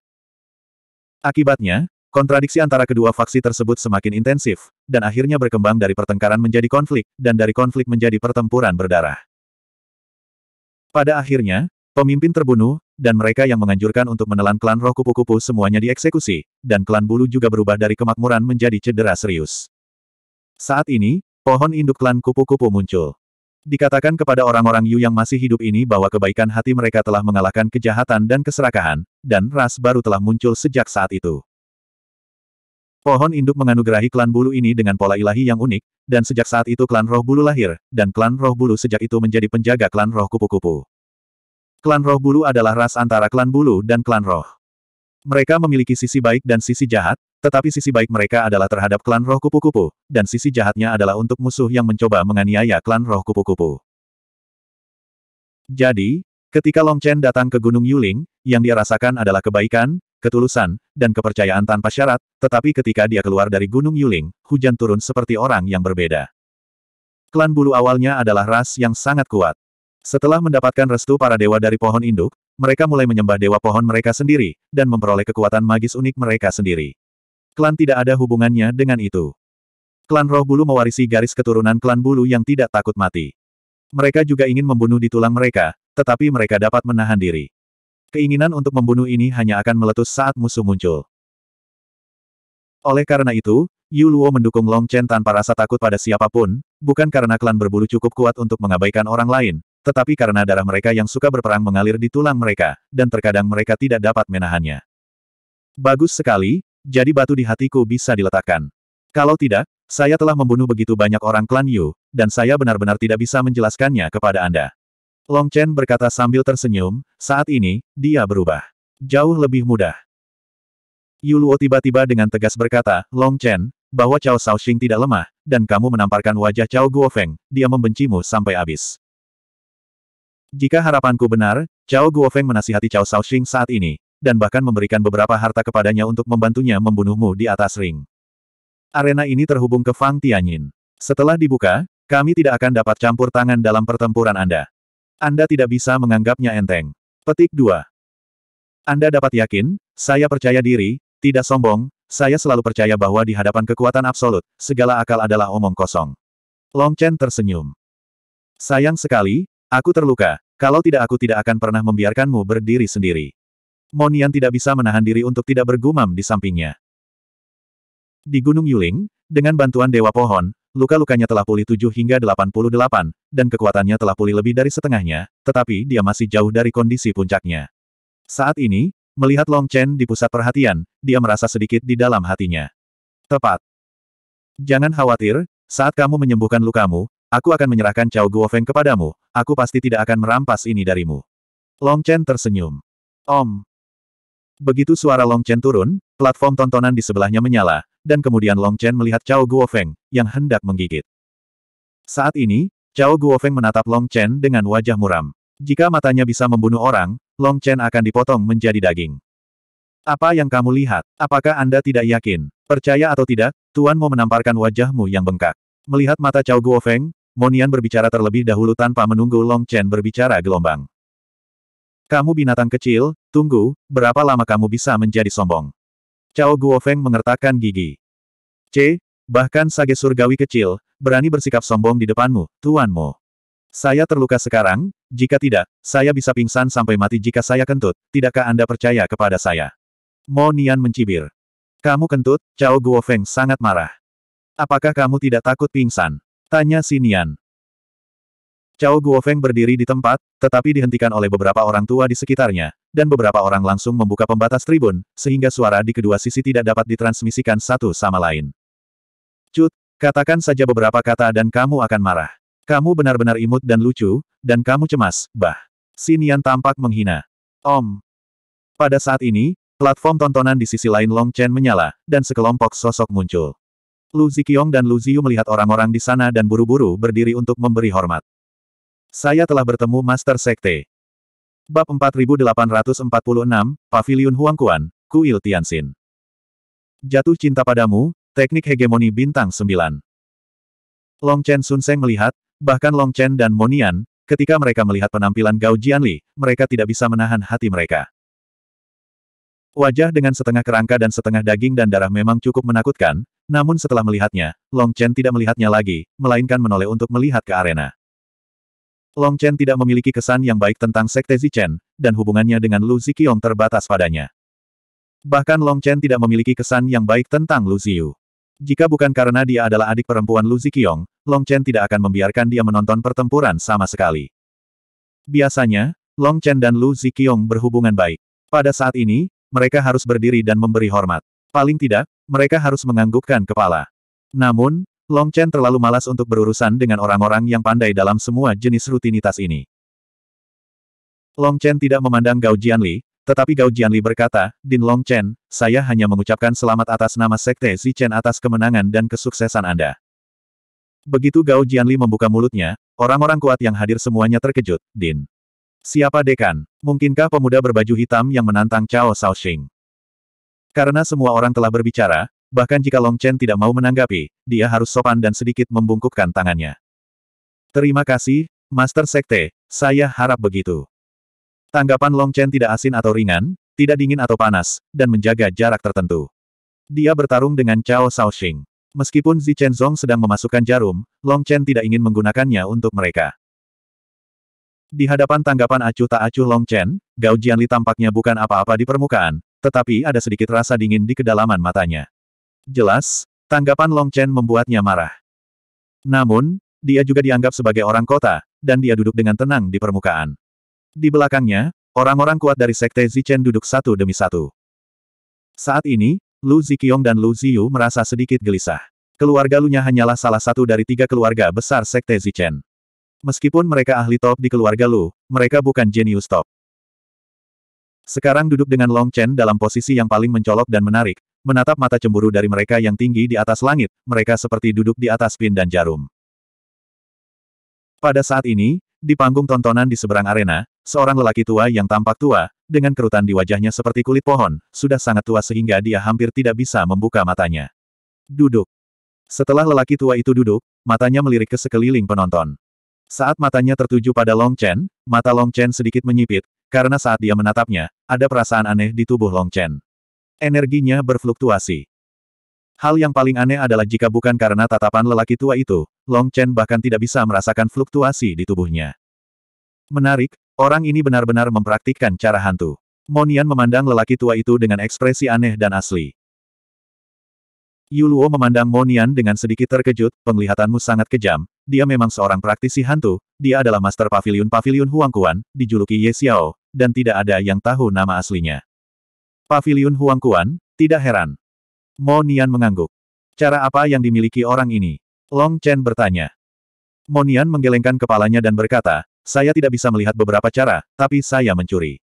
Akibatnya, kontradiksi antara kedua faksi tersebut semakin intensif, dan akhirnya berkembang dari pertengkaran menjadi konflik, dan dari konflik menjadi pertempuran berdarah. Pada akhirnya, pemimpin terbunuh, dan mereka yang menganjurkan untuk menelan klan roh kupu-kupu semuanya dieksekusi, dan klan bulu juga berubah dari kemakmuran menjadi cedera serius. Saat ini, pohon induk klan kupu-kupu muncul. Dikatakan kepada orang-orang Yu yang masih hidup ini bahwa kebaikan hati mereka telah mengalahkan kejahatan dan keserakahan, dan ras baru telah muncul sejak saat itu. Pohon induk menganugerahi klan bulu ini dengan pola ilahi yang unik, dan sejak saat itu klan roh bulu lahir, dan klan roh bulu sejak itu menjadi penjaga klan roh kupu-kupu. Klan roh bulu adalah ras antara klan bulu dan klan roh. Mereka memiliki sisi baik dan sisi jahat, tetapi sisi baik mereka adalah terhadap klan roh kupu-kupu, dan sisi jahatnya adalah untuk musuh yang mencoba menganiaya klan roh kupu-kupu. Jadi, ketika Long Chen datang ke Gunung Yuling, yang dia rasakan adalah kebaikan, ketulusan, dan kepercayaan tanpa syarat, tetapi ketika dia keluar dari Gunung Yuling, hujan turun seperti orang yang berbeda. Klan bulu awalnya adalah ras yang sangat kuat. Setelah mendapatkan restu para dewa dari pohon induk, mereka mulai menyembah dewa pohon mereka sendiri, dan memperoleh kekuatan magis unik mereka sendiri. Klan tidak ada hubungannya dengan itu. Klan roh bulu mewarisi garis keturunan klan bulu yang tidak takut mati. Mereka juga ingin membunuh di tulang mereka, tetapi mereka dapat menahan diri. Keinginan untuk membunuh ini hanya akan meletus saat musuh muncul. Oleh karena itu, Yu Luo mendukung Long Chen tanpa rasa takut pada siapapun, bukan karena klan berbulu cukup kuat untuk mengabaikan orang lain, tetapi karena darah mereka yang suka berperang mengalir di tulang mereka, dan terkadang mereka tidak dapat menahannya. Bagus sekali, jadi batu di hatiku bisa diletakkan. Kalau tidak, saya telah membunuh begitu banyak orang klan Yu, dan saya benar-benar tidak bisa menjelaskannya kepada Anda. Long Chen berkata sambil tersenyum, saat ini, dia berubah. Jauh lebih mudah. Yuluo tiba-tiba dengan tegas berkata, Long Chen, bahwa Cao Shaoxing tidak lemah, dan kamu menamparkan wajah Cao Guofeng, dia membencimu sampai habis. Jika harapanku benar, Cao Guofeng menasihati Cao Shaoxing saat ini, dan bahkan memberikan beberapa harta kepadanya untuk membantunya membunuhmu di atas ring. Arena ini terhubung ke Fang Tianyin. Setelah dibuka, kami tidak akan dapat campur tangan dalam pertempuran Anda. Anda tidak bisa menganggapnya enteng. Petik 2. Anda dapat yakin, saya percaya diri, tidak sombong, saya selalu percaya bahwa di hadapan kekuatan absolut, segala akal adalah omong kosong. Long Chen tersenyum. Sayang sekali, aku terluka, kalau tidak aku tidak akan pernah membiarkanmu berdiri sendiri. Monian tidak bisa menahan diri untuk tidak bergumam di sampingnya. Di Gunung Yuling, dengan bantuan Dewa Pohon, luka-lukanya telah pulih 7 hingga 88, dan kekuatannya telah pulih lebih dari setengahnya, tetapi dia masih jauh dari kondisi puncaknya. Saat ini, melihat Long Chen di pusat perhatian, dia merasa sedikit di dalam hatinya. Tepat. Jangan khawatir, saat kamu menyembuhkan lukamu, aku akan menyerahkan Cao Guofeng kepadamu, aku pasti tidak akan merampas ini darimu. Long Chen tersenyum. Om. Begitu suara Long Chen turun, platform tontonan di sebelahnya menyala, dan kemudian Long Chen melihat Cao Guofeng, yang hendak menggigit. Saat ini, Cao Guofeng menatap Long Chen dengan wajah muram. Jika matanya bisa membunuh orang, Long Chen akan dipotong menjadi daging. Apa yang kamu lihat? Apakah Anda tidak yakin? Percaya atau tidak, Tuan mau menamparkan wajahmu yang bengkak. Melihat mata Cao Guofeng, Monian berbicara terlebih dahulu tanpa menunggu Long Chen berbicara gelombang. Kamu binatang kecil, tunggu, berapa lama kamu bisa menjadi sombong? Cao Guofeng mengertakkan gigi. C, Bahkan sage surgawi kecil, berani bersikap sombong di depanmu, tuanmu. Saya terluka sekarang, jika tidak, saya bisa pingsan sampai mati jika saya kentut, tidakkah Anda percaya kepada saya? Mo Nian mencibir. Kamu kentut, Cao Guofeng sangat marah. Apakah kamu tidak takut pingsan? Tanya si Nian. Cao Guofeng berdiri di tempat, tetapi dihentikan oleh beberapa orang tua di sekitarnya, dan beberapa orang langsung membuka pembatas tribun, sehingga suara di kedua sisi tidak dapat ditransmisikan satu sama lain. Cut, katakan saja beberapa kata dan kamu akan marah. Kamu benar-benar imut dan lucu, dan kamu cemas, bah. Sinian tampak menghina. Om. Pada saat ini, platform tontonan di sisi lain Long Chen menyala, dan sekelompok sosok muncul. Lu Ziqiong dan Lu Ziyu melihat orang-orang di sana dan buru-buru berdiri untuk memberi hormat. Saya telah bertemu Master Sekte. Bab 4846, Paviliun Huangkuan, Kuil Tianxin. Jatuh cinta padamu, Teknik hegemoni bintang 9. Long Chen Sun Seng melihat, bahkan Long Chen dan Monian, ketika mereka melihat penampilan Gao Jianli, mereka tidak bisa menahan hati mereka. Wajah dengan setengah kerangka dan setengah daging dan darah memang cukup menakutkan, namun setelah melihatnya, Long Chen tidak melihatnya lagi, melainkan menoleh untuk melihat ke arena. Long Chen tidak memiliki kesan yang baik tentang Sekte Zichen, dan hubungannya dengan Lu Ziqiong terbatas padanya. Bahkan Long Chen tidak memiliki kesan yang baik tentang Lu Ziyu. Jika bukan karena dia adalah adik perempuan Lu Ziqiong, Long Chen tidak akan membiarkan dia menonton pertempuran sama sekali. Biasanya, Long Chen dan Lu Ziqiong berhubungan baik. Pada saat ini, mereka harus berdiri dan memberi hormat. Paling tidak, mereka harus menganggukkan kepala. Namun, Long Chen terlalu malas untuk berurusan dengan orang-orang yang pandai dalam semua jenis rutinitas ini. Long Chen tidak memandang Gao Jianli, tetapi Gao Jianli berkata, Din Long Chen, saya hanya mengucapkan selamat atas nama Sekte Zichen atas kemenangan dan kesuksesan Anda. Begitu Gao Jianli membuka mulutnya, orang-orang kuat yang hadir semuanya terkejut, Din. Siapa dekan? Mungkinkah pemuda berbaju hitam yang menantang Cao Shaoxing? Karena semua orang telah berbicara, bahkan jika Long Chen tidak mau menanggapi, dia harus sopan dan sedikit membungkukkan tangannya. Terima kasih, Master Sekte, saya harap begitu. Tanggapan Long Chen tidak asin atau ringan, tidak dingin atau panas, dan menjaga jarak tertentu. Dia bertarung dengan Cao Shaoxing. Meskipun Zi Chenzong sedang memasukkan jarum, Long Chen tidak ingin menggunakannya untuk mereka. Di hadapan tanggapan acuh tak acuh Long Chen, Gao Jianli tampaknya bukan apa-apa di permukaan, tetapi ada sedikit rasa dingin di kedalaman matanya. Jelas, tanggapan Long Chen membuatnya marah. Namun, dia juga dianggap sebagai orang kota, dan dia duduk dengan tenang di permukaan. Di belakangnya, orang-orang kuat dari Sekte Zichen duduk satu demi satu. Saat ini, Lu Ziqiong dan Lu Ziyu merasa sedikit gelisah. Keluarga Lunya hanyalah salah satu dari tiga keluarga besar Sekte Zichen. Meskipun mereka ahli top di keluarga Lu, mereka bukan jenius top. Sekarang duduk dengan Long Chen dalam posisi yang paling mencolok dan menarik, menatap mata cemburu dari mereka yang tinggi di atas langit, mereka seperti duduk di atas pin dan jarum. Pada saat ini, di panggung tontonan di seberang arena, seorang lelaki tua yang tampak tua, dengan kerutan di wajahnya seperti kulit pohon, sudah sangat tua sehingga dia hampir tidak bisa membuka matanya. Duduk. Setelah lelaki tua itu duduk, matanya melirik ke sekeliling penonton. Saat matanya tertuju pada Long Chen, mata Long Chen sedikit menyipit, karena saat dia menatapnya, ada perasaan aneh di tubuh Long Chen. Energinya berfluktuasi. Hal yang paling aneh adalah jika bukan karena tatapan lelaki tua itu, Long Chen bahkan tidak bisa merasakan fluktuasi di tubuhnya. Menarik, Orang ini benar-benar mempraktikkan cara hantu. Monian memandang lelaki tua itu dengan ekspresi aneh dan asli. Yuluo memandang Monian dengan sedikit terkejut, penglihatanmu sangat kejam, dia memang seorang praktisi hantu, dia adalah Master Pavilion Pavilion Huangkuan, dijuluki Ye Xiao, dan tidak ada yang tahu nama aslinya. Pavilion Huangkuan, tidak heran. Monian mengangguk. Cara apa yang dimiliki orang ini? Long Chen bertanya. Monian menggelengkan kepalanya dan berkata, saya tidak bisa melihat beberapa cara, tapi saya mencuri.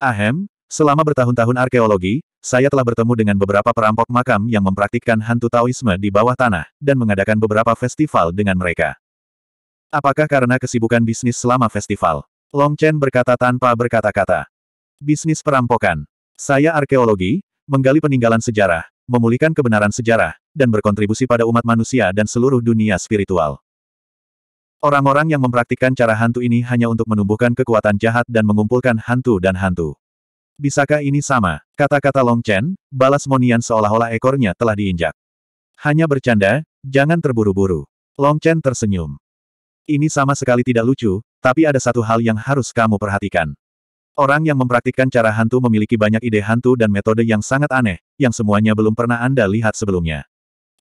Ahem, selama bertahun-tahun arkeologi, saya telah bertemu dengan beberapa perampok makam yang mempraktikkan hantu Taoisme di bawah tanah, dan mengadakan beberapa festival dengan mereka. Apakah karena kesibukan bisnis selama festival? Long Chen berkata tanpa berkata-kata. Bisnis perampokan. Saya arkeologi, menggali peninggalan sejarah, memulihkan kebenaran sejarah, dan berkontribusi pada umat manusia dan seluruh dunia spiritual. Orang-orang yang mempraktikkan cara hantu ini hanya untuk menumbuhkan kekuatan jahat dan mengumpulkan hantu dan hantu. Bisakah ini sama? Kata-kata Long Chen, balas Monian seolah-olah ekornya telah diinjak. Hanya bercanda, jangan terburu-buru. Long Chen tersenyum. Ini sama sekali tidak lucu, tapi ada satu hal yang harus kamu perhatikan. Orang yang mempraktikkan cara hantu memiliki banyak ide hantu dan metode yang sangat aneh, yang semuanya belum pernah Anda lihat sebelumnya.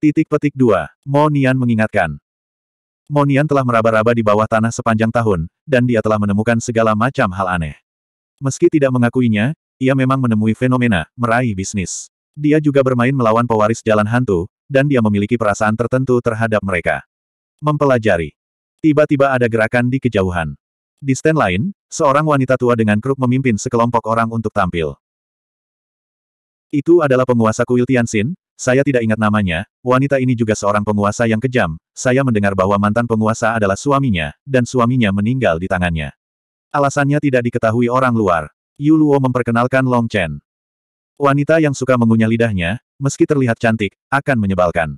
Titik petik 2. Monian mengingatkan, Monian telah meraba-raba di bawah tanah sepanjang tahun, dan dia telah menemukan segala macam hal aneh. Meski tidak mengakuinya, ia memang menemui fenomena, meraih bisnis. Dia juga bermain melawan pewaris jalan hantu, dan dia memiliki perasaan tertentu terhadap mereka. Mempelajari. Tiba-tiba ada gerakan di kejauhan. Di stand lain, seorang wanita tua dengan kruk memimpin sekelompok orang untuk tampil. Itu adalah penguasa kuil Tianxin, saya tidak ingat namanya, wanita ini juga seorang penguasa yang kejam, saya mendengar bahwa mantan penguasa adalah suaminya, dan suaminya meninggal di tangannya. Alasannya tidak diketahui orang luar. Yu Luo memperkenalkan Long Chen. Wanita yang suka mengunyah lidahnya, meski terlihat cantik, akan menyebalkan.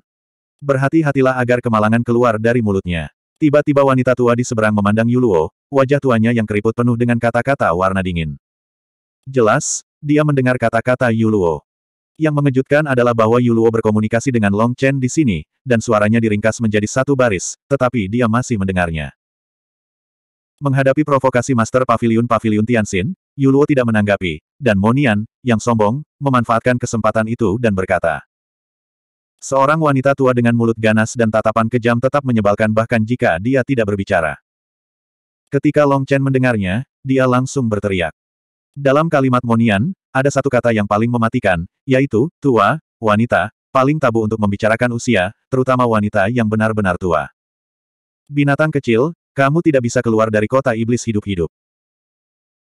Berhati-hatilah agar kemalangan keluar dari mulutnya. Tiba-tiba wanita tua di seberang memandang Yu Luo, wajah tuanya yang keriput penuh dengan kata-kata warna dingin. Jelas, dia mendengar kata-kata Yu Luo. Yang mengejutkan adalah bahwa Yuluo berkomunikasi dengan Long Chen di sini, dan suaranya diringkas menjadi satu baris, tetapi dia masih mendengarnya. Menghadapi provokasi Master Pavilion Pavilion Tianxin, Yuluo tidak menanggapi, dan Monian, yang sombong, memanfaatkan kesempatan itu dan berkata. Seorang wanita tua dengan mulut ganas dan tatapan kejam tetap menyebalkan bahkan jika dia tidak berbicara. Ketika Long Chen mendengarnya, dia langsung berteriak. Dalam kalimat Monian, ada satu kata yang paling mematikan, yaitu, tua, wanita, paling tabu untuk membicarakan usia, terutama wanita yang benar-benar tua. Binatang kecil, kamu tidak bisa keluar dari kota iblis hidup-hidup.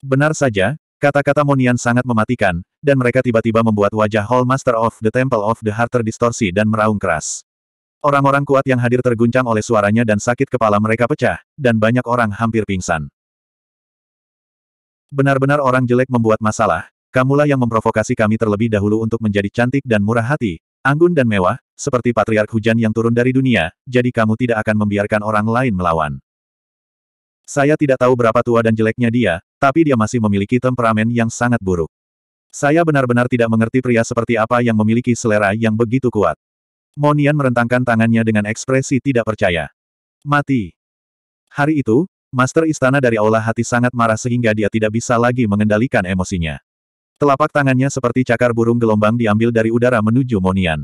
Benar saja, kata-kata Monian sangat mematikan, dan mereka tiba-tiba membuat wajah Hall Master of the Temple of the Heart terdistorsi dan meraung keras. Orang-orang kuat yang hadir terguncang oleh suaranya dan sakit kepala mereka pecah, dan banyak orang hampir pingsan. Benar-benar orang jelek membuat masalah, kamulah yang memprovokasi kami terlebih dahulu untuk menjadi cantik dan murah hati, anggun dan mewah, seperti patriark hujan yang turun dari dunia, jadi kamu tidak akan membiarkan orang lain melawan. Saya tidak tahu berapa tua dan jeleknya dia, tapi dia masih memiliki temperamen yang sangat buruk. Saya benar-benar tidak mengerti pria seperti apa yang memiliki selera yang begitu kuat. Monian merentangkan tangannya dengan ekspresi tidak percaya. Mati. Hari itu, Master Istana dari Aula Hati sangat marah sehingga dia tidak bisa lagi mengendalikan emosinya. Telapak tangannya seperti cakar burung gelombang diambil dari udara menuju Monian.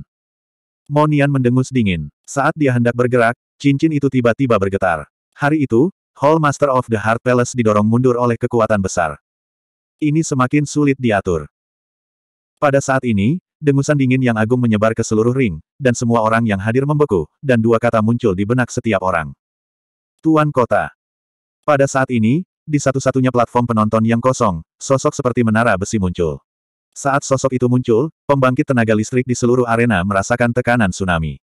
Monian mendengus dingin. Saat dia hendak bergerak, cincin itu tiba-tiba bergetar. Hari itu, Hall Master of the Heart Palace didorong mundur oleh kekuatan besar. Ini semakin sulit diatur. Pada saat ini, dengusan dingin yang agung menyebar ke seluruh ring, dan semua orang yang hadir membeku, dan dua kata muncul di benak setiap orang. Tuan Kota, pada saat ini, di satu-satunya platform penonton yang kosong, sosok seperti menara besi muncul. Saat sosok itu muncul, pembangkit tenaga listrik di seluruh arena merasakan tekanan tsunami.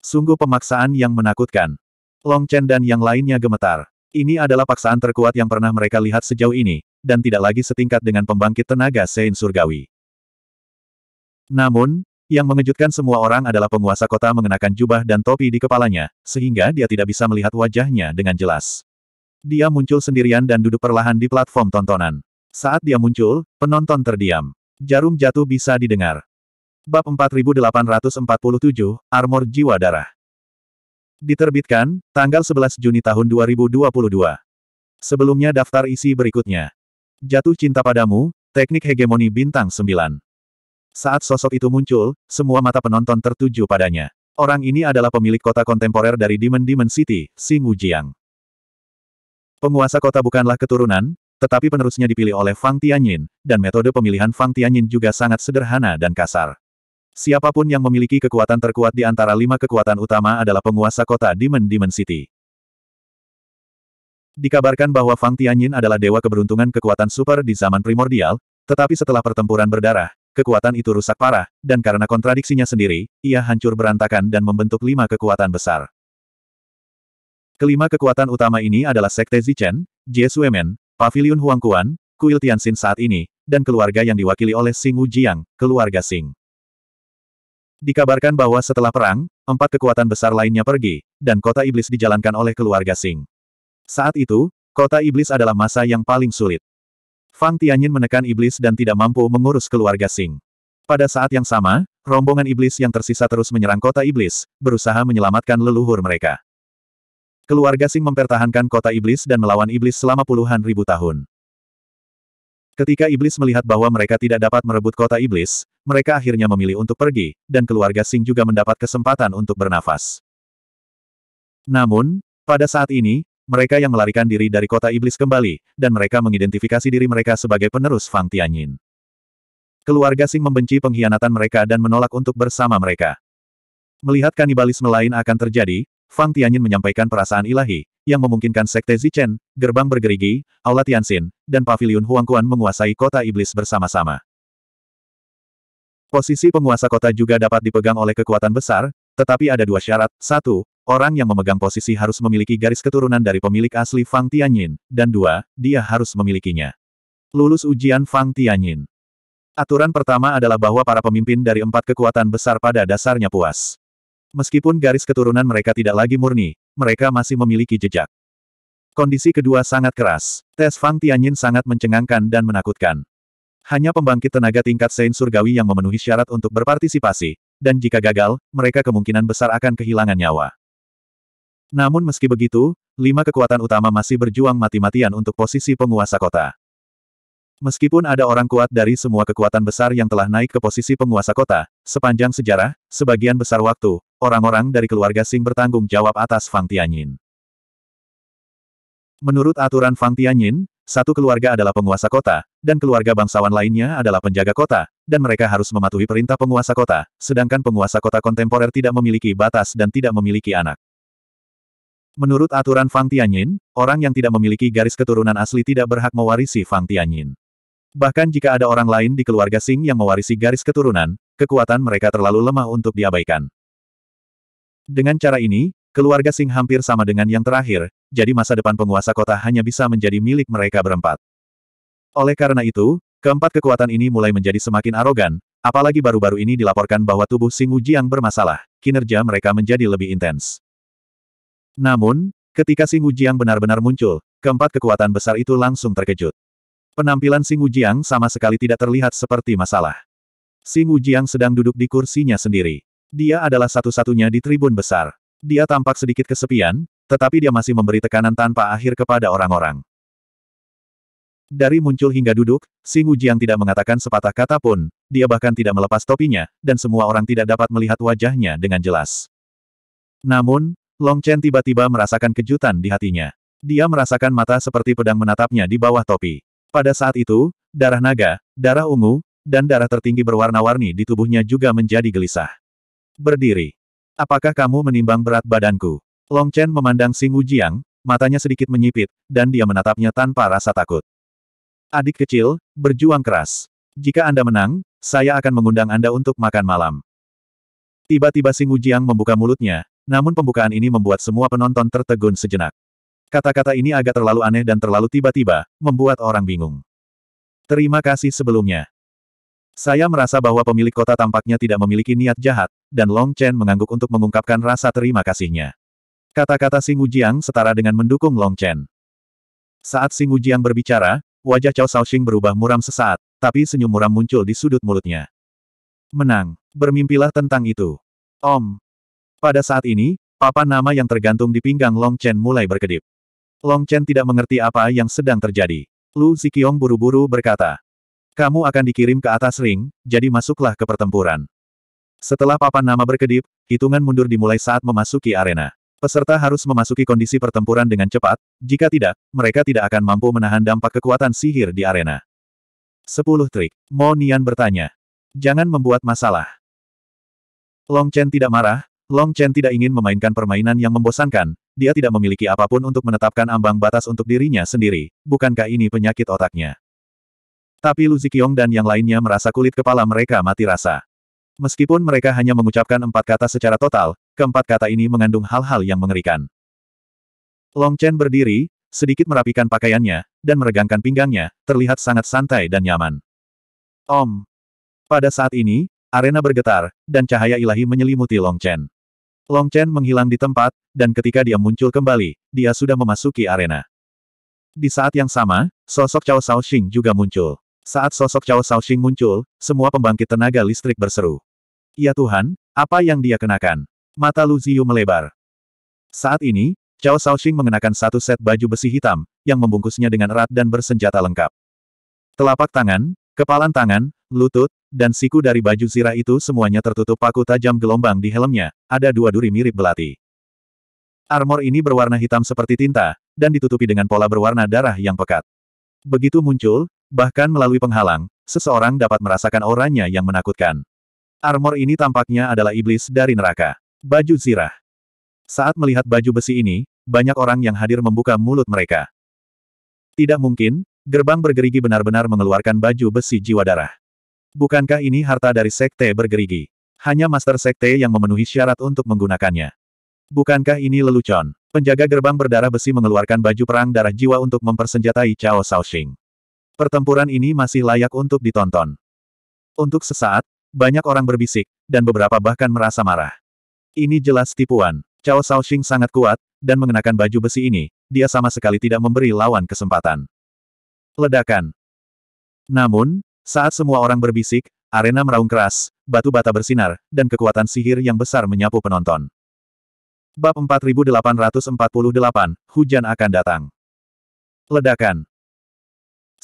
Sungguh pemaksaan yang menakutkan. Long Chen dan yang lainnya gemetar. Ini adalah paksaan terkuat yang pernah mereka lihat sejauh ini, dan tidak lagi setingkat dengan pembangkit tenaga Sein Surgawi. Namun, yang mengejutkan semua orang adalah penguasa kota mengenakan jubah dan topi di kepalanya, sehingga dia tidak bisa melihat wajahnya dengan jelas. Dia muncul sendirian dan duduk perlahan di platform tontonan. Saat dia muncul, penonton terdiam. Jarum jatuh bisa didengar. Bab 4847, Armor Jiwa Darah. Diterbitkan, tanggal 11 Juni tahun 2022. Sebelumnya daftar isi berikutnya. Jatuh Cinta Padamu, Teknik Hegemoni Bintang 9. Saat sosok itu muncul, semua mata penonton tertuju padanya. Orang ini adalah pemilik kota kontemporer dari Demon Demon City, Sing Wujiang. Penguasa kota bukanlah keturunan, tetapi penerusnya dipilih oleh Fang Tianyin, dan metode pemilihan Fang Tianyin juga sangat sederhana dan kasar. Siapapun yang memiliki kekuatan terkuat di antara lima kekuatan utama adalah penguasa kota Demon Demon City. Dikabarkan bahwa Fang Tianyin adalah dewa keberuntungan kekuatan super di zaman primordial, tetapi setelah pertempuran berdarah, kekuatan itu rusak parah, dan karena kontradiksinya sendiri, ia hancur berantakan dan membentuk lima kekuatan besar. Kelima kekuatan utama ini adalah Sekte Zichen, Jie Suemen, Paviliun Huangkuan, Kuil Tianxin saat ini, dan keluarga yang diwakili oleh Sing Wujiang, keluarga Sing. Dikabarkan bahwa setelah perang, empat kekuatan besar lainnya pergi, dan kota iblis dijalankan oleh keluarga Sing. Saat itu, kota iblis adalah masa yang paling sulit. Fang Tianyin menekan iblis dan tidak mampu mengurus keluarga Sing. Pada saat yang sama, rombongan iblis yang tersisa terus menyerang kota iblis, berusaha menyelamatkan leluhur mereka. Keluarga Sing mempertahankan kota iblis dan melawan iblis selama puluhan ribu tahun. Ketika iblis melihat bahwa mereka tidak dapat merebut kota iblis, mereka akhirnya memilih untuk pergi, dan keluarga Sing juga mendapat kesempatan untuk bernafas. Namun, pada saat ini, mereka yang melarikan diri dari kota iblis kembali, dan mereka mengidentifikasi diri mereka sebagai penerus Fang Tianyin. Keluarga Sing membenci pengkhianatan mereka dan menolak untuk bersama mereka. Melihat kanibalisme lain akan terjadi, Fang Tianyin menyampaikan perasaan ilahi, yang memungkinkan Sekte Zichen, Gerbang Bergerigi, Aula Tianxin, dan Paviliun Huangkuan menguasai kota iblis bersama-sama. Posisi penguasa kota juga dapat dipegang oleh kekuatan besar, tetapi ada dua syarat. Satu, orang yang memegang posisi harus memiliki garis keturunan dari pemilik asli Fang Tianyin, dan dua, dia harus memilikinya. Lulus ujian Fang Tianyin. Aturan pertama adalah bahwa para pemimpin dari empat kekuatan besar pada dasarnya puas. Meskipun garis keturunan mereka tidak lagi murni, mereka masih memiliki jejak. Kondisi kedua sangat keras. Tes Fang Tianyin sangat mencengangkan dan menakutkan. Hanya pembangkit tenaga tingkat Sein Surgawi yang memenuhi syarat untuk berpartisipasi, dan jika gagal, mereka kemungkinan besar akan kehilangan nyawa. Namun meski begitu, lima kekuatan utama masih berjuang mati-matian untuk posisi penguasa kota. Meskipun ada orang kuat dari semua kekuatan besar yang telah naik ke posisi penguasa kota, sepanjang sejarah, sebagian besar waktu, orang-orang dari keluarga Sing bertanggung jawab atas Fang Tianyin. Menurut aturan Fang Tianyin, satu keluarga adalah penguasa kota, dan keluarga bangsawan lainnya adalah penjaga kota, dan mereka harus mematuhi perintah penguasa kota, sedangkan penguasa kota kontemporer tidak memiliki batas dan tidak memiliki anak. Menurut aturan Fang Tianyin, orang yang tidak memiliki garis keturunan asli tidak berhak mewarisi Fang Tianyin. Bahkan jika ada orang lain di keluarga Sing yang mewarisi garis keturunan, kekuatan mereka terlalu lemah untuk diabaikan. Dengan cara ini, keluarga Sing hampir sama dengan yang terakhir, jadi masa depan penguasa kota hanya bisa menjadi milik mereka berempat. Oleh karena itu, keempat kekuatan ini mulai menjadi semakin arogan, apalagi baru-baru ini dilaporkan bahwa tubuh Sing Wujiang bermasalah, kinerja mereka menjadi lebih intens. Namun, ketika Sing Wujiang benar-benar muncul, keempat kekuatan besar itu langsung terkejut. Penampilan Sing Wujiang sama sekali tidak terlihat seperti masalah. Sing Wujiang sedang duduk di kursinya sendiri. Dia adalah satu-satunya di tribun besar. Dia tampak sedikit kesepian, tetapi dia masih memberi tekanan tanpa akhir kepada orang-orang. Dari muncul hingga duduk, Sing Wujiang tidak mengatakan sepatah kata pun, dia bahkan tidak melepas topinya, dan semua orang tidak dapat melihat wajahnya dengan jelas. Namun, Long Chen tiba-tiba merasakan kejutan di hatinya. Dia merasakan mata seperti pedang menatapnya di bawah topi. Pada saat itu, darah naga, darah ungu, dan darah tertinggi berwarna-warni di tubuhnya juga menjadi gelisah. Berdiri. Apakah kamu menimbang berat badanku? Long Chen memandang Xing Wujiang, matanya sedikit menyipit, dan dia menatapnya tanpa rasa takut. Adik kecil, berjuang keras. Jika Anda menang, saya akan mengundang Anda untuk makan malam. Tiba-tiba Xing Wujiang membuka mulutnya, namun pembukaan ini membuat semua penonton tertegun sejenak. Kata-kata ini agak terlalu aneh dan terlalu tiba-tiba, membuat orang bingung. Terima kasih sebelumnya. Saya merasa bahwa pemilik kota tampaknya tidak memiliki niat jahat, dan Long Chen mengangguk untuk mengungkapkan rasa terima kasihnya. Kata-kata Sing Wujiang setara dengan mendukung Long Chen. Saat Sing Wujiang berbicara, wajah Cao Shaoxing berubah muram sesaat, tapi senyum muram muncul di sudut mulutnya. Menang. Bermimpilah tentang itu. Om. Pada saat ini, papan nama yang tergantung di pinggang Long Chen mulai berkedip. Long Chen tidak mengerti apa yang sedang terjadi. Lu Zikiong buru-buru berkata, kamu akan dikirim ke atas ring, jadi masuklah ke pertempuran. Setelah papan nama berkedip, hitungan mundur dimulai saat memasuki arena. Peserta harus memasuki kondisi pertempuran dengan cepat, jika tidak, mereka tidak akan mampu menahan dampak kekuatan sihir di arena. 10 trik. Mo Nian bertanya. Jangan membuat masalah. Long Chen tidak marah, Long Chen tidak ingin memainkan permainan yang membosankan, dia tidak memiliki apapun untuk menetapkan ambang batas untuk dirinya sendiri, bukankah ini penyakit otaknya? Tapi Lu Ziqiong dan yang lainnya merasa kulit kepala mereka mati rasa. Meskipun mereka hanya mengucapkan empat kata secara total, keempat kata ini mengandung hal-hal yang mengerikan. Long Chen berdiri, sedikit merapikan pakaiannya, dan meregangkan pinggangnya, terlihat sangat santai dan nyaman. Om. Pada saat ini, arena bergetar, dan cahaya ilahi menyelimuti Long Chen. Long Chen menghilang di tempat, dan ketika dia muncul kembali, dia sudah memasuki arena. Di saat yang sama, sosok Cao Cao Xing juga muncul. Saat sosok Cao Shaoxing muncul, semua pembangkit tenaga listrik berseru. Ya Tuhan, apa yang dia kenakan? Mata Lu Ziyu melebar. Saat ini, Cao Shaoxing mengenakan satu set baju besi hitam, yang membungkusnya dengan erat dan bersenjata lengkap. Telapak tangan, kepalan tangan, lutut, dan siku dari baju zirah itu semuanya tertutup paku tajam gelombang di helmnya, ada dua duri mirip belati. Armor ini berwarna hitam seperti tinta, dan ditutupi dengan pola berwarna darah yang pekat. Begitu muncul, Bahkan melalui penghalang, seseorang dapat merasakan auranya yang menakutkan. Armor ini tampaknya adalah iblis dari neraka. Baju zirah. Saat melihat baju besi ini, banyak orang yang hadir membuka mulut mereka. Tidak mungkin, gerbang bergerigi benar-benar mengeluarkan baju besi jiwa darah. Bukankah ini harta dari sekte bergerigi? Hanya master sekte yang memenuhi syarat untuk menggunakannya. Bukankah ini lelucon? Penjaga gerbang berdarah besi mengeluarkan baju perang darah jiwa untuk mempersenjatai Cao Shaoxing. Pertempuran ini masih layak untuk ditonton. Untuk sesaat, banyak orang berbisik, dan beberapa bahkan merasa marah. Ini jelas tipuan. Cao Shaoxing sangat kuat, dan mengenakan baju besi ini, dia sama sekali tidak memberi lawan kesempatan. Ledakan. Namun, saat semua orang berbisik, arena meraung keras, batu bata bersinar, dan kekuatan sihir yang besar menyapu penonton. Bab 4848, hujan akan datang. Ledakan.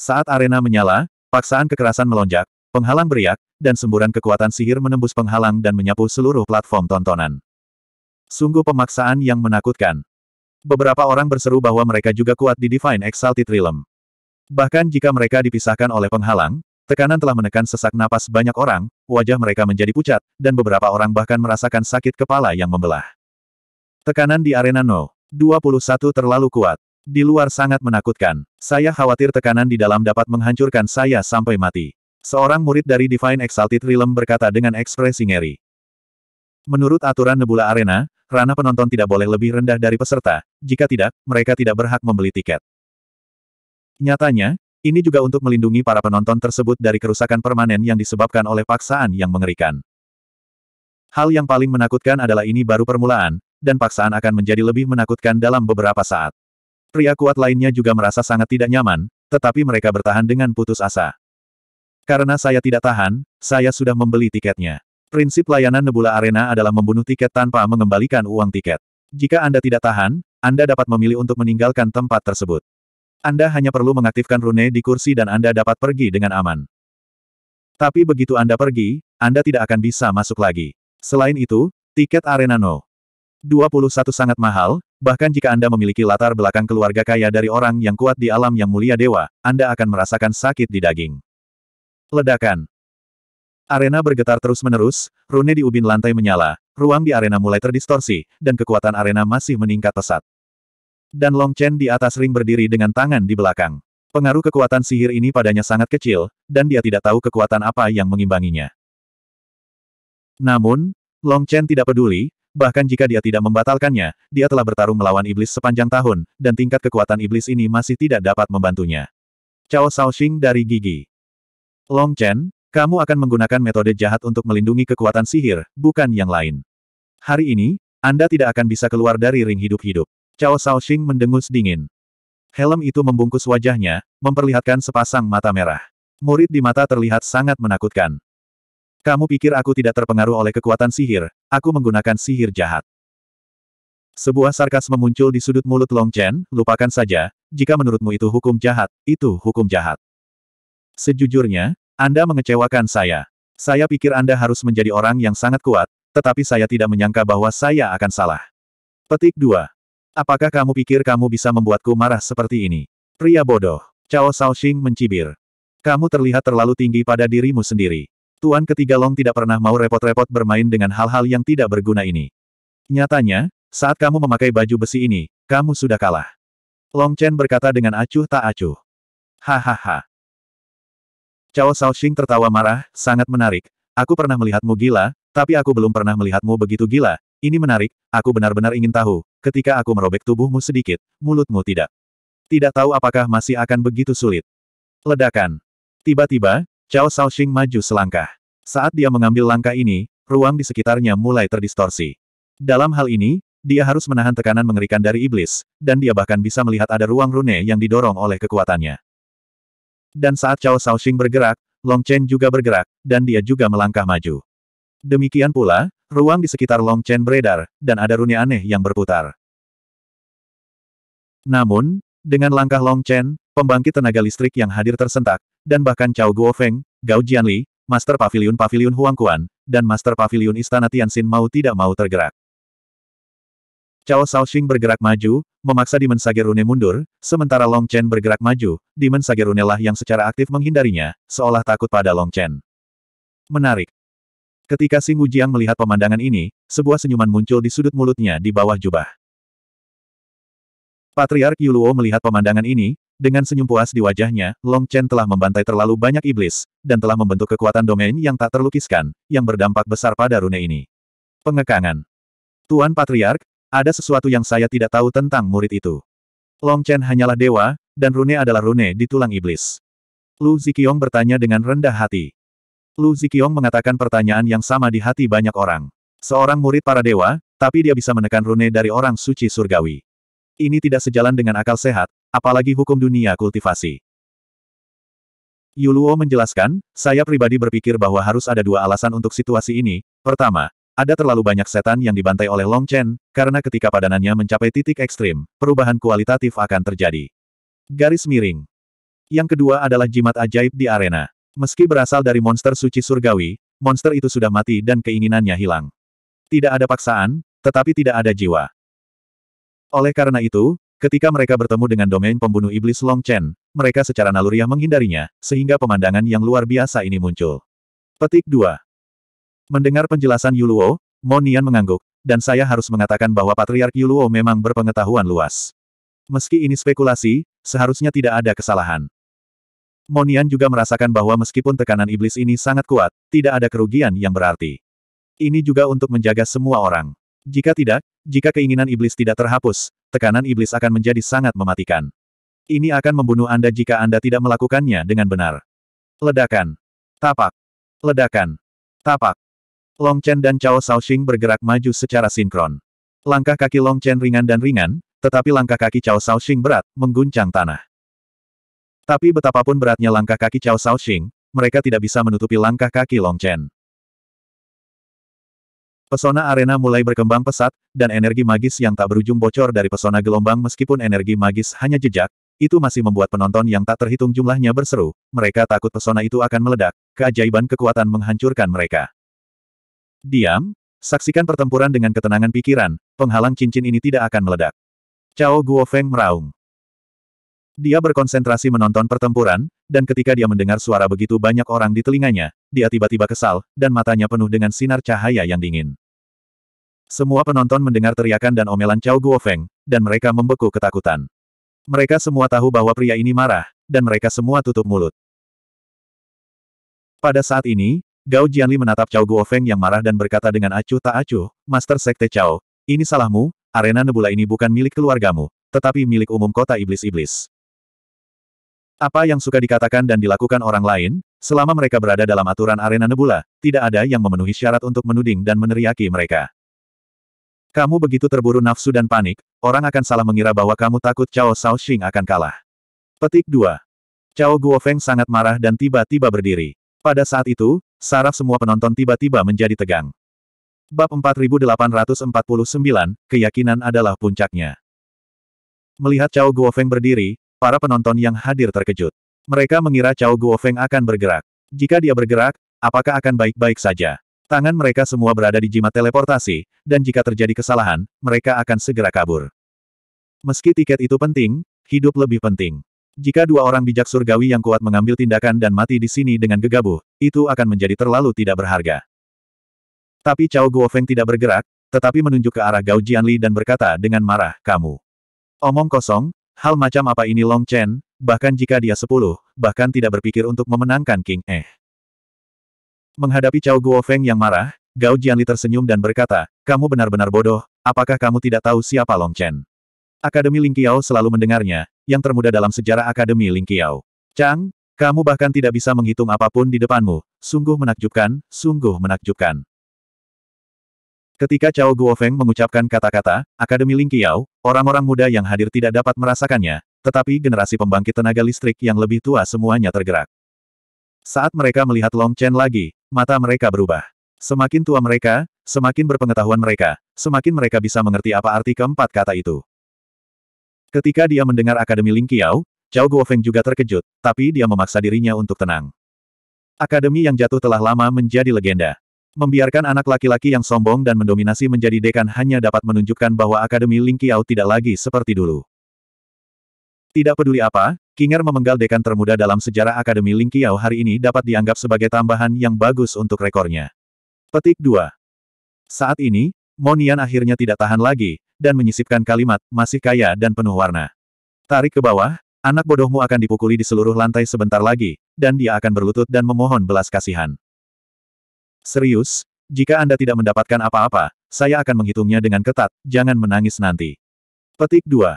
Saat arena menyala, paksaan kekerasan melonjak, penghalang beriak, dan semburan kekuatan sihir menembus penghalang dan menyapu seluruh platform tontonan. Sungguh pemaksaan yang menakutkan. Beberapa orang berseru bahwa mereka juga kuat di Divine Exalted Realm. Bahkan jika mereka dipisahkan oleh penghalang, tekanan telah menekan sesak napas banyak orang, wajah mereka menjadi pucat, dan beberapa orang bahkan merasakan sakit kepala yang membelah. Tekanan di arena No. 21 terlalu kuat. Di luar sangat menakutkan. Saya khawatir tekanan di dalam dapat menghancurkan saya sampai mati. Seorang murid dari Divine Exalted Realm berkata dengan ekspresi ngeri. Menurut aturan Nebula Arena, ranah penonton tidak boleh lebih rendah dari peserta, jika tidak, mereka tidak berhak membeli tiket. Nyatanya, ini juga untuk melindungi para penonton tersebut dari kerusakan permanen yang disebabkan oleh paksaan yang mengerikan. Hal yang paling menakutkan adalah ini baru permulaan, dan paksaan akan menjadi lebih menakutkan dalam beberapa saat. Pria kuat lainnya juga merasa sangat tidak nyaman, tetapi mereka bertahan dengan putus asa. Karena saya tidak tahan, saya sudah membeli tiketnya. Prinsip layanan Nebula Arena adalah membunuh tiket tanpa mengembalikan uang tiket. Jika Anda tidak tahan, Anda dapat memilih untuk meninggalkan tempat tersebut. Anda hanya perlu mengaktifkan rune di kursi dan Anda dapat pergi dengan aman. Tapi begitu Anda pergi, Anda tidak akan bisa masuk lagi. Selain itu, tiket Arena No. 21 sangat mahal, bahkan jika Anda memiliki latar belakang keluarga kaya dari orang yang kuat di alam yang mulia dewa, Anda akan merasakan sakit di daging. Ledakan. Arena bergetar terus-menerus, rune di ubin lantai menyala, ruang di arena mulai terdistorsi, dan kekuatan arena masih meningkat pesat. Dan Long Chen di atas ring berdiri dengan tangan di belakang. Pengaruh kekuatan sihir ini padanya sangat kecil, dan dia tidak tahu kekuatan apa yang mengimbanginya. Namun, Long Chen tidak peduli, Bahkan jika dia tidak membatalkannya, dia telah bertarung melawan iblis sepanjang tahun, dan tingkat kekuatan iblis ini masih tidak dapat membantunya. Cao Shaoxing dari Gigi. Long Chen, kamu akan menggunakan metode jahat untuk melindungi kekuatan sihir, bukan yang lain. Hari ini, Anda tidak akan bisa keluar dari ring hidup-hidup. Cao Shaoxing mendengus dingin. Helm itu membungkus wajahnya, memperlihatkan sepasang mata merah. Murid di mata terlihat sangat menakutkan. Kamu pikir aku tidak terpengaruh oleh kekuatan sihir, aku menggunakan sihir jahat. Sebuah sarkas memuncul di sudut mulut Long Chen, lupakan saja, jika menurutmu itu hukum jahat, itu hukum jahat. Sejujurnya, Anda mengecewakan saya. Saya pikir Anda harus menjadi orang yang sangat kuat, tetapi saya tidak menyangka bahwa saya akan salah. Petik 2. Apakah kamu pikir kamu bisa membuatku marah seperti ini? Pria bodoh. Cao Shaoxing mencibir. Kamu terlihat terlalu tinggi pada dirimu sendiri. Tuan ketiga Long tidak pernah mau repot-repot bermain dengan hal-hal yang tidak berguna ini. Nyatanya, saat kamu memakai baju besi ini, kamu sudah kalah. Long Chen berkata dengan acuh tak acuh. Hahaha. Cao Shaoxing tertawa marah, sangat menarik. Aku pernah melihatmu gila, tapi aku belum pernah melihatmu begitu gila. Ini menarik, aku benar-benar ingin tahu, ketika aku merobek tubuhmu sedikit, mulutmu tidak. Tidak tahu apakah masih akan begitu sulit. Ledakan. Tiba-tiba, Cao Shaoxing maju selangkah. Saat dia mengambil langkah ini, ruang di sekitarnya mulai terdistorsi. Dalam hal ini, dia harus menahan tekanan mengerikan dari iblis, dan dia bahkan bisa melihat ada ruang rune yang didorong oleh kekuatannya. Dan saat Cao Shaoxing bergerak, Long Chen juga bergerak, dan dia juga melangkah maju. Demikian pula, ruang di sekitar Long Chen beredar, dan ada rune aneh yang berputar. Namun, dengan langkah Long Chen, pembangkit tenaga listrik yang hadir tersentak, dan bahkan Cao Guofeng, Gao Jianli, Master Pavilion Pavilion Huangquan, dan Master Pavilion Istana Tianxin mau tidak mau tergerak. Cao Shaoxing bergerak maju, memaksa Demon Sagerune mundur, sementara Long Chen bergerak maju, Demon Sagerune lah yang secara aktif menghindarinya, seolah takut pada Long Chen. Menarik. Ketika Sing Wujiang melihat pemandangan ini, sebuah senyuman muncul di sudut mulutnya di bawah jubah. Patriark Yuluo melihat pemandangan ini, dengan senyum puas di wajahnya, Long Chen telah membantai terlalu banyak iblis, dan telah membentuk kekuatan domain yang tak terlukiskan, yang berdampak besar pada rune ini. Pengekangan. Tuan Patriark, ada sesuatu yang saya tidak tahu tentang murid itu. Long Chen hanyalah dewa, dan rune adalah rune di tulang iblis. Lu Zikiong bertanya dengan rendah hati. Lu Zikiong mengatakan pertanyaan yang sama di hati banyak orang. Seorang murid para dewa, tapi dia bisa menekan rune dari orang suci surgawi. Ini tidak sejalan dengan akal sehat, apalagi hukum dunia kultivasi. Yuluo menjelaskan, saya pribadi berpikir bahwa harus ada dua alasan untuk situasi ini. Pertama, ada terlalu banyak setan yang dibantai oleh Long Chen, karena ketika padanannya mencapai titik ekstrim, perubahan kualitatif akan terjadi. Garis miring. Yang kedua adalah jimat ajaib di arena. Meski berasal dari monster suci surgawi, monster itu sudah mati dan keinginannya hilang. Tidak ada paksaan, tetapi tidak ada jiwa. Oleh karena itu, ketika mereka bertemu dengan domain pembunuh iblis Long Chen, mereka secara naluriah menghindarinya, sehingga pemandangan yang luar biasa ini muncul. Petik 2. Mendengar penjelasan Yuluo, Monian mengangguk, dan saya harus mengatakan bahwa Patriark Yuluo memang berpengetahuan luas. Meski ini spekulasi, seharusnya tidak ada kesalahan. Monian juga merasakan bahwa meskipun tekanan iblis ini sangat kuat, tidak ada kerugian yang berarti. Ini juga untuk menjaga semua orang. Jika tidak, jika keinginan iblis tidak terhapus, tekanan iblis akan menjadi sangat mematikan. Ini akan membunuh Anda jika Anda tidak melakukannya dengan benar. Ledakan. Tapak. Ledakan. Tapak. Long Chen dan Cao Shaoxing bergerak maju secara sinkron. Langkah kaki Long Chen ringan dan ringan, tetapi langkah kaki Cao Shaoxing berat, mengguncang tanah. Tapi betapapun beratnya langkah kaki Cao Shaoxing, mereka tidak bisa menutupi langkah kaki Long Chen. Pesona arena mulai berkembang pesat, dan energi magis yang tak berujung bocor dari pesona gelombang meskipun energi magis hanya jejak, itu masih membuat penonton yang tak terhitung jumlahnya berseru, mereka takut pesona itu akan meledak, keajaiban kekuatan menghancurkan mereka. Diam, saksikan pertempuran dengan ketenangan pikiran, penghalang cincin ini tidak akan meledak. Cao Guofeng meraung. Dia berkonsentrasi menonton pertempuran, dan ketika dia mendengar suara begitu banyak orang di telinganya, dia tiba-tiba kesal, dan matanya penuh dengan sinar cahaya yang dingin. Semua penonton mendengar teriakan dan omelan Cao Guofeng, dan mereka membeku ketakutan. Mereka semua tahu bahwa pria ini marah, dan mereka semua tutup mulut. Pada saat ini, Gao Jianli menatap Cao Guofeng yang marah dan berkata dengan acuh tak acuh, Master Sekte Cao, ini salahmu, arena nebula ini bukan milik keluargamu, tetapi milik umum kota iblis-iblis. Apa yang suka dikatakan dan dilakukan orang lain, selama mereka berada dalam aturan arena nebula, tidak ada yang memenuhi syarat untuk menuding dan meneriaki mereka. Kamu begitu terburu nafsu dan panik, orang akan salah mengira bahwa kamu takut Cao Shao Xing akan kalah. Petik 2. Cao Guofeng sangat marah dan tiba-tiba berdiri. Pada saat itu, saraf semua penonton tiba-tiba menjadi tegang. Bab 4849, Keyakinan adalah puncaknya. Melihat Cao Guofeng berdiri, para penonton yang hadir terkejut. Mereka mengira Cao Guofeng akan bergerak. Jika dia bergerak, apakah akan baik-baik saja? Tangan mereka semua berada di jimat teleportasi, dan jika terjadi kesalahan, mereka akan segera kabur. Meski tiket itu penting, hidup lebih penting. Jika dua orang bijak surgawi yang kuat mengambil tindakan dan mati di sini dengan gegabah, itu akan menjadi terlalu tidak berharga. Tapi Cao Guofeng tidak bergerak, tetapi menunjuk ke arah Gao Jianli dan berkata dengan marah, kamu. Omong kosong, hal macam apa ini Long Chen, bahkan jika dia sepuluh, bahkan tidak berpikir untuk memenangkan King Eh. Menghadapi Cao Guofeng yang marah, Gao Jianli tersenyum dan berkata, kamu benar-benar bodoh, apakah kamu tidak tahu siapa Long Chen? Akademi Ling Lingqiao selalu mendengarnya, yang termuda dalam sejarah Akademi Ling Lingqiao. Chang, kamu bahkan tidak bisa menghitung apapun di depanmu, sungguh menakjubkan, sungguh menakjubkan. Ketika Cao Guofeng mengucapkan kata-kata, Akademi Ling Lingqiao, orang-orang muda yang hadir tidak dapat merasakannya, tetapi generasi pembangkit tenaga listrik yang lebih tua semuanya tergerak. Saat mereka melihat Long Chen lagi, mata mereka berubah. Semakin tua mereka, semakin berpengetahuan mereka, semakin mereka bisa mengerti apa arti keempat kata itu. Ketika dia mendengar Akademi Ling Qiao, Cao Guofeng juga terkejut, tapi dia memaksa dirinya untuk tenang. Akademi yang jatuh telah lama menjadi legenda. Membiarkan anak laki-laki yang sombong dan mendominasi menjadi dekan hanya dapat menunjukkan bahwa Akademi Ling Qiao tidak lagi seperti dulu. Tidak peduli apa, Kinger memenggal dekan termuda dalam sejarah Akademi Ling Qiao hari ini dapat dianggap sebagai tambahan yang bagus untuk rekornya. Petik 2. Saat ini, Monian akhirnya tidak tahan lagi, dan menyisipkan kalimat, masih kaya dan penuh warna. Tarik ke bawah, anak bodohmu akan dipukuli di seluruh lantai sebentar lagi, dan dia akan berlutut dan memohon belas kasihan. Serius, jika Anda tidak mendapatkan apa-apa, saya akan menghitungnya dengan ketat, jangan menangis nanti. Petik 2.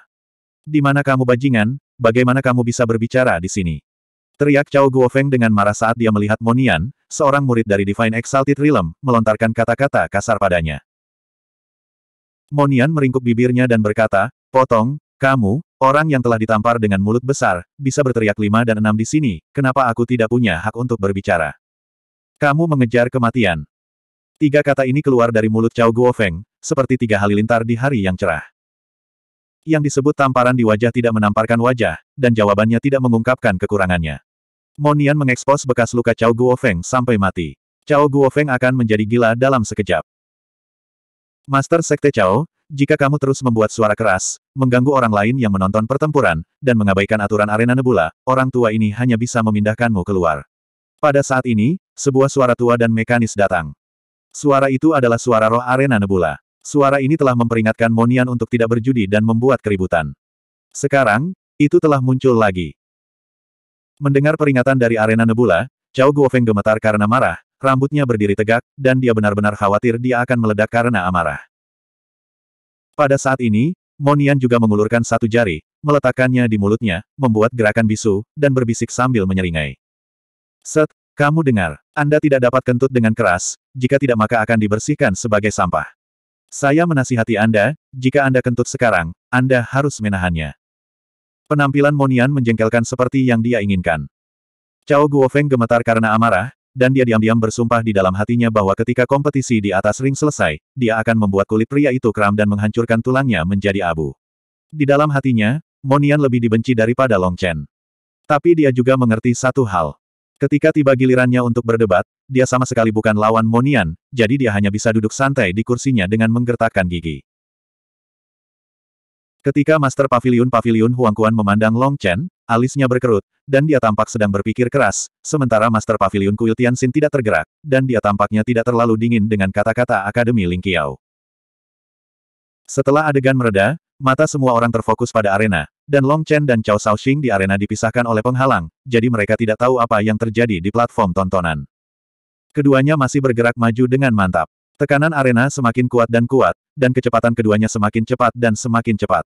Di mana kamu bajingan, bagaimana kamu bisa berbicara di sini? Teriak Cao Guofeng dengan marah saat dia melihat Monian, seorang murid dari Divine Exalted Realm, melontarkan kata-kata kasar padanya. Monian meringkuk bibirnya dan berkata, Potong, kamu, orang yang telah ditampar dengan mulut besar, bisa berteriak lima dan enam di sini, kenapa aku tidak punya hak untuk berbicara? Kamu mengejar kematian. Tiga kata ini keluar dari mulut Cao Guofeng, seperti tiga halilintar di hari yang cerah. Yang disebut tamparan di wajah tidak menamparkan wajah, dan jawabannya tidak mengungkapkan kekurangannya. Monian mengekspos bekas luka Cao Guofeng sampai mati. Cao Guofeng akan menjadi gila dalam sekejap. Master Sekte Cao, jika kamu terus membuat suara keras, mengganggu orang lain yang menonton pertempuran, dan mengabaikan aturan arena nebula, orang tua ini hanya bisa memindahkanmu keluar. Pada saat ini, sebuah suara tua dan mekanis datang. Suara itu adalah suara roh arena nebula. Suara ini telah memperingatkan Monian untuk tidak berjudi dan membuat keributan. Sekarang, itu telah muncul lagi. Mendengar peringatan dari arena Nebula, Cao Guofeng gemetar karena marah, rambutnya berdiri tegak, dan dia benar-benar khawatir dia akan meledak karena amarah. Pada saat ini, Monian juga mengulurkan satu jari, meletakkannya di mulutnya, membuat gerakan bisu, dan berbisik sambil menyeringai. Set, kamu dengar, Anda tidak dapat kentut dengan keras, jika tidak maka akan dibersihkan sebagai sampah. Saya menasihati Anda, jika Anda kentut sekarang, Anda harus menahannya. Penampilan Monian menjengkelkan seperti yang dia inginkan. Cao Guofeng gemetar karena amarah, dan dia diam-diam bersumpah di dalam hatinya bahwa ketika kompetisi di atas ring selesai, dia akan membuat kulit pria itu kram dan menghancurkan tulangnya menjadi abu. Di dalam hatinya, Monian lebih dibenci daripada Long Chen. Tapi dia juga mengerti satu hal. Ketika tiba gilirannya untuk berdebat, dia sama sekali bukan lawan Monian, jadi dia hanya bisa duduk santai di kursinya dengan menggertakkan gigi. Ketika Master Pavilion Pavilion Huangkuan memandang Long Chen, alisnya berkerut, dan dia tampak sedang berpikir keras, sementara Master Pavilion Kuil Tianxin tidak tergerak, dan dia tampaknya tidak terlalu dingin dengan kata-kata Akademi Ling Lingqiao. Setelah adegan mereda, mata semua orang terfokus pada arena, dan Long Chen dan Cao Shaoxing di arena dipisahkan oleh penghalang, jadi mereka tidak tahu apa yang terjadi di platform tontonan. Keduanya masih bergerak maju dengan mantap. Tekanan arena semakin kuat dan kuat, dan kecepatan keduanya semakin cepat dan semakin cepat.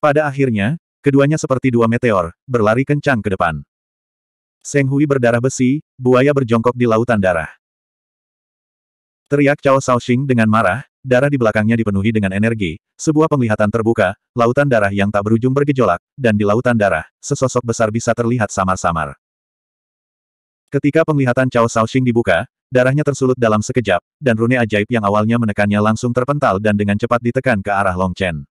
Pada akhirnya, keduanya seperti dua meteor, berlari kencang ke depan. Seng Hui berdarah besi, buaya berjongkok di lautan darah. Teriak Cao Shaoxing dengan marah, darah di belakangnya dipenuhi dengan energi, sebuah penglihatan terbuka, lautan darah yang tak berujung bergejolak, dan di lautan darah, sesosok besar bisa terlihat samar-samar. Ketika penglihatan Cao Shaoxing dibuka, Darahnya tersulut dalam sekejap, dan rune ajaib yang awalnya menekannya langsung terpental dan dengan cepat ditekan ke arah Long Chen.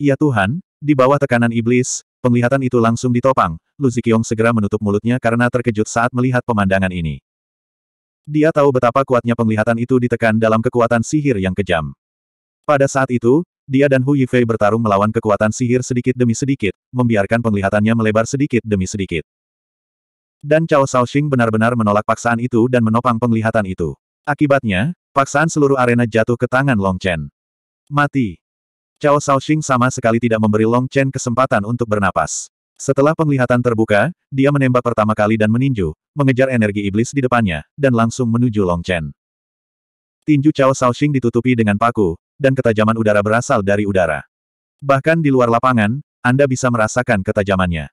Ya Tuhan, di bawah tekanan iblis, penglihatan itu langsung ditopang, Lu Ziqiong segera menutup mulutnya karena terkejut saat melihat pemandangan ini. Dia tahu betapa kuatnya penglihatan itu ditekan dalam kekuatan sihir yang kejam. Pada saat itu, dia dan Hu Yifei bertarung melawan kekuatan sihir sedikit demi sedikit, membiarkan penglihatannya melebar sedikit demi sedikit. Dan Cao Shaoxing benar-benar menolak paksaan itu dan menopang penglihatan itu. Akibatnya, paksaan seluruh arena jatuh ke tangan Long Chen. Mati. Cao Shaoxing sama sekali tidak memberi Long Chen kesempatan untuk bernapas. Setelah penglihatan terbuka, dia menembak pertama kali dan meninju, mengejar energi iblis di depannya, dan langsung menuju Long Chen. Tinju Cao Shaoxing ditutupi dengan paku, dan ketajaman udara berasal dari udara. Bahkan di luar lapangan, Anda bisa merasakan ketajamannya.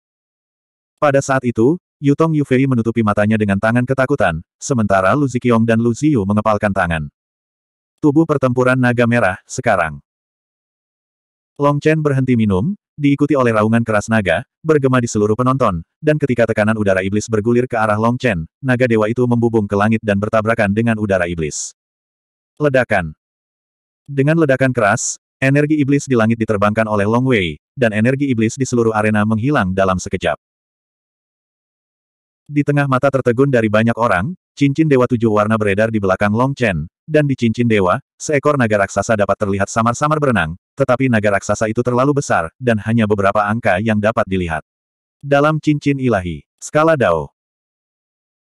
Pada saat itu, Yutong Yufei menutupi matanya dengan tangan ketakutan, sementara Lu Ziqiong dan Lu Ziyu mengepalkan tangan. Tubuh pertempuran naga merah, sekarang. Long Chen berhenti minum, diikuti oleh raungan keras naga, bergema di seluruh penonton, dan ketika tekanan udara iblis bergulir ke arah Long Chen, naga dewa itu membubung ke langit dan bertabrakan dengan udara iblis. Ledakan. Dengan ledakan keras, energi iblis di langit diterbangkan oleh Long Wei, dan energi iblis di seluruh arena menghilang dalam sekejap. Di tengah mata tertegun dari banyak orang, cincin dewa tujuh warna beredar di belakang Long Chen, dan di cincin dewa, seekor naga raksasa dapat terlihat samar-samar berenang, tetapi naga raksasa itu terlalu besar, dan hanya beberapa angka yang dapat dilihat. Dalam cincin ilahi, skala Dao.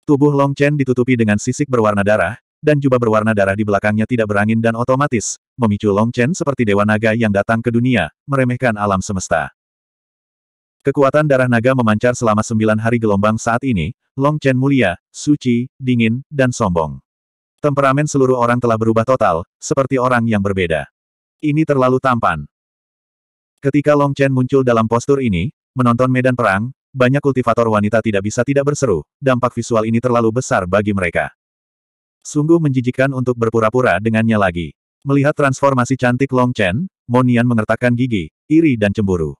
Tubuh Long Chen ditutupi dengan sisik berwarna darah, dan jubah berwarna darah di belakangnya tidak berangin dan otomatis, memicu Long Chen seperti dewa naga yang datang ke dunia, meremehkan alam semesta. Kekuatan darah naga memancar selama sembilan hari gelombang saat ini, Long Chen mulia, suci, dingin, dan sombong. Temperamen seluruh orang telah berubah total, seperti orang yang berbeda. Ini terlalu tampan. Ketika Long Chen muncul dalam postur ini, menonton medan perang, banyak kultivator wanita tidak bisa tidak berseru, dampak visual ini terlalu besar bagi mereka. Sungguh menjijikkan untuk berpura-pura dengannya lagi. Melihat transformasi cantik Long Chen, Monian mengertakkan gigi, iri dan cemburu.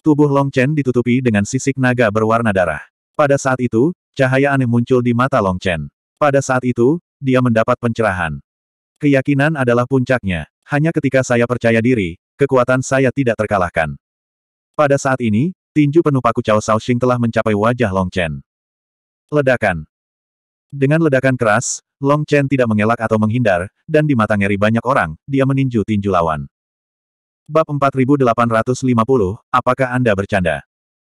Tubuh Long Chen ditutupi dengan sisik naga berwarna darah. Pada saat itu, cahaya aneh muncul di mata Long Chen. Pada saat itu, dia mendapat pencerahan. Keyakinan adalah puncaknya. Hanya ketika saya percaya diri, kekuatan saya tidak terkalahkan. Pada saat ini, tinju penuh paku Cao Xing telah mencapai wajah Long Chen. Ledakan. Dengan ledakan keras, Long Chen tidak mengelak atau menghindar, dan di mata ngeri banyak orang, dia meninju tinju lawan. Bab 4850, apakah Anda bercanda?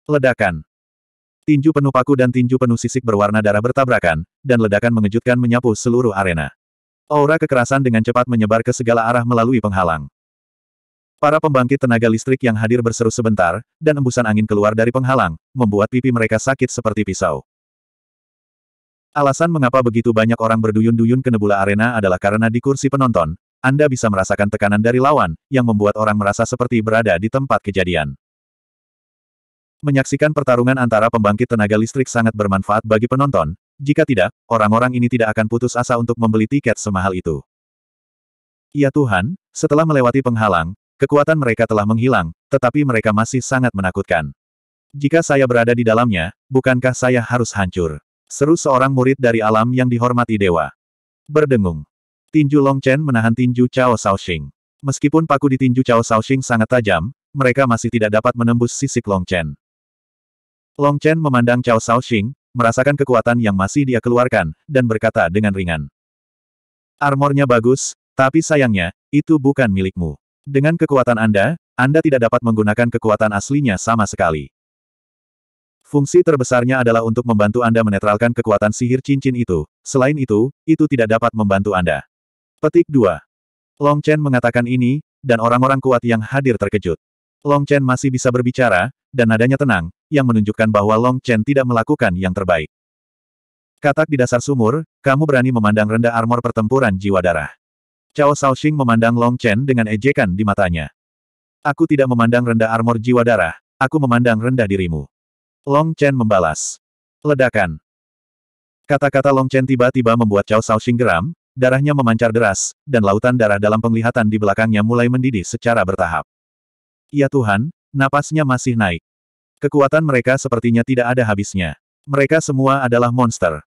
Ledakan. Tinju penuh paku dan tinju penuh sisik berwarna darah bertabrakan, dan ledakan mengejutkan menyapu seluruh arena. Aura kekerasan dengan cepat menyebar ke segala arah melalui penghalang. Para pembangkit tenaga listrik yang hadir berseru sebentar, dan embusan angin keluar dari penghalang, membuat pipi mereka sakit seperti pisau. Alasan mengapa begitu banyak orang berduyun-duyun ke nebula arena adalah karena di kursi penonton, anda bisa merasakan tekanan dari lawan, yang membuat orang merasa seperti berada di tempat kejadian. Menyaksikan pertarungan antara pembangkit tenaga listrik sangat bermanfaat bagi penonton, jika tidak, orang-orang ini tidak akan putus asa untuk membeli tiket semahal itu. Ya Tuhan, setelah melewati penghalang, kekuatan mereka telah menghilang, tetapi mereka masih sangat menakutkan. Jika saya berada di dalamnya, bukankah saya harus hancur? Seru seorang murid dari alam yang dihormati dewa. Berdengung. Tinju Long Chen menahan tinju Cao Shaoxing. Meskipun paku di tinju Cao Shaoxing sangat tajam, mereka masih tidak dapat menembus sisik Long Chen. Long Chen memandang Cao Shaoxing, merasakan kekuatan yang masih dia keluarkan, dan berkata dengan ringan. Armornya bagus, tapi sayangnya, itu bukan milikmu. Dengan kekuatan Anda, Anda tidak dapat menggunakan kekuatan aslinya sama sekali. Fungsi terbesarnya adalah untuk membantu Anda menetralkan kekuatan sihir cincin itu, selain itu, itu tidak dapat membantu Anda. Petik 2. Long Chen mengatakan ini, dan orang-orang kuat yang hadir terkejut. Long Chen masih bisa berbicara, dan nadanya tenang, yang menunjukkan bahwa Long Chen tidak melakukan yang terbaik. Katak di dasar sumur, kamu berani memandang rendah armor pertempuran jiwa darah. Cao Shaoxing memandang Long Chen dengan ejekan di matanya. Aku tidak memandang rendah armor jiwa darah, aku memandang rendah dirimu. Long Chen membalas. Ledakan. Kata-kata Long Chen tiba-tiba membuat Cao Shaoxing geram, Darahnya memancar deras, dan lautan darah dalam penglihatan di belakangnya mulai mendidih secara bertahap. Ya Tuhan, napasnya masih naik. Kekuatan mereka sepertinya tidak ada habisnya. Mereka semua adalah monster.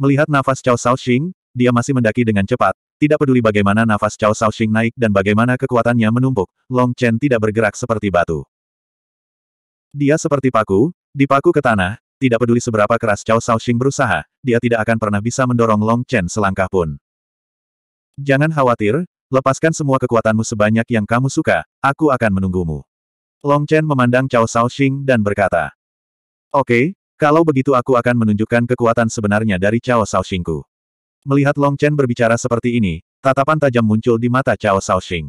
Melihat nafas Cao Shaoxing, dia masih mendaki dengan cepat, tidak peduli bagaimana nafas Cao Shaoxing naik dan bagaimana kekuatannya menumpuk, Long Chen tidak bergerak seperti batu. Dia seperti paku, dipaku ke tanah, tidak peduli seberapa keras Cao Shaoxing berusaha, dia tidak akan pernah bisa mendorong Long Chen selangkah pun. Jangan khawatir, lepaskan semua kekuatanmu sebanyak yang kamu suka, aku akan menunggumu. Long Chen memandang Cao Shaoxing dan berkata, Oke, okay, kalau begitu aku akan menunjukkan kekuatan sebenarnya dari Cao Shaoxingku. Melihat Long Chen berbicara seperti ini, tatapan tajam muncul di mata Cao Shaoxing.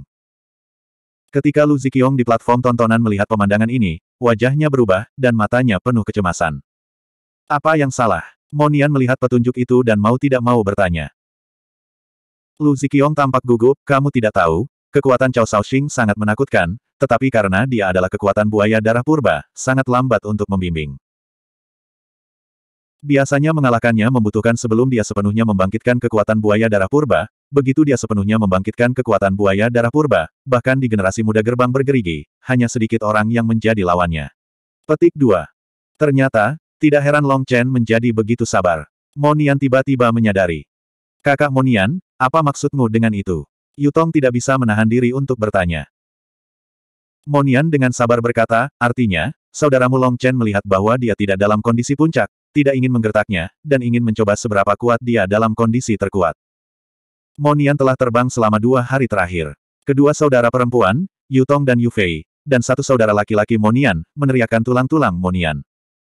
Ketika Lu Ziqiong di platform tontonan melihat pemandangan ini, wajahnya berubah, dan matanya penuh kecemasan. Apa yang salah? Monian melihat petunjuk itu dan mau tidak mau bertanya. Lu Ziqiong tampak gugup, kamu tidak tahu, kekuatan Cao Shaoxing sangat menakutkan, tetapi karena dia adalah kekuatan buaya darah purba, sangat lambat untuk membimbing. Biasanya mengalahkannya membutuhkan sebelum dia sepenuhnya membangkitkan kekuatan buaya darah purba, begitu dia sepenuhnya membangkitkan kekuatan buaya darah purba, bahkan di generasi muda gerbang bergerigi, hanya sedikit orang yang menjadi lawannya. Petik 2. Ternyata, tidak heran Long Chen menjadi begitu sabar. Monian tiba-tiba menyadari. Kakak Monian, apa maksudmu dengan itu? Yutong tidak bisa menahan diri untuk bertanya. Monian dengan sabar berkata, artinya, saudaramu Long Chen melihat bahwa dia tidak dalam kondisi puncak, tidak ingin menggertaknya, dan ingin mencoba seberapa kuat dia dalam kondisi terkuat. Monian telah terbang selama dua hari terakhir. Kedua saudara perempuan, Yutong dan Yufei, dan satu saudara laki-laki Monian, meneriakkan tulang-tulang Monian.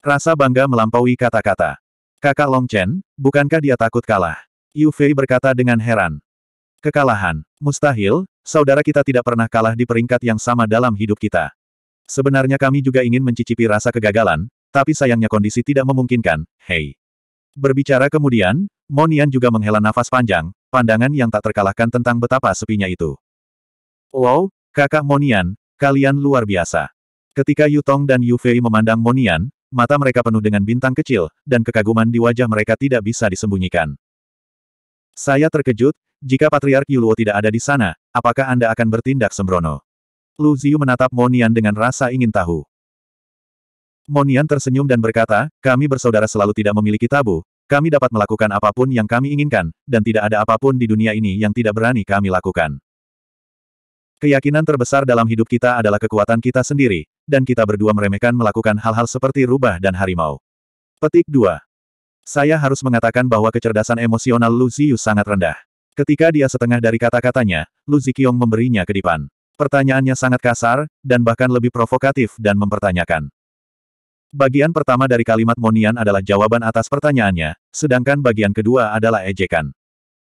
Rasa bangga melampaui kata-kata. Kakak Long Chen, bukankah dia takut kalah? Yu Fei berkata dengan heran. Kekalahan, mustahil, saudara kita tidak pernah kalah di peringkat yang sama dalam hidup kita. Sebenarnya kami juga ingin mencicipi rasa kegagalan, tapi sayangnya kondisi tidak memungkinkan, hei. Berbicara kemudian, Monian juga menghela nafas panjang, pandangan yang tak terkalahkan tentang betapa sepinya itu. Wow, kakak Monian, kalian luar biasa. Ketika Yutong dan Yu Fei memandang Monian, mata mereka penuh dengan bintang kecil, dan kekaguman di wajah mereka tidak bisa disembunyikan. Saya terkejut, jika Patriark Yuluo tidak ada di sana, apakah Anda akan bertindak sembrono? Lu Ziyu menatap Monian dengan rasa ingin tahu. Monian tersenyum dan berkata, kami bersaudara selalu tidak memiliki tabu, kami dapat melakukan apapun yang kami inginkan, dan tidak ada apapun di dunia ini yang tidak berani kami lakukan. Keyakinan terbesar dalam hidup kita adalah kekuatan kita sendiri, dan kita berdua meremehkan melakukan hal-hal seperti rubah dan harimau. Petik 2. Saya harus mengatakan bahwa kecerdasan emosional Lu Ziyu sangat rendah. Ketika dia setengah dari kata-katanya, Lu Zikyong memberinya kedipan. Pertanyaannya sangat kasar, dan bahkan lebih provokatif dan mempertanyakan. Bagian pertama dari kalimat Monian adalah jawaban atas pertanyaannya, sedangkan bagian kedua adalah ejekan.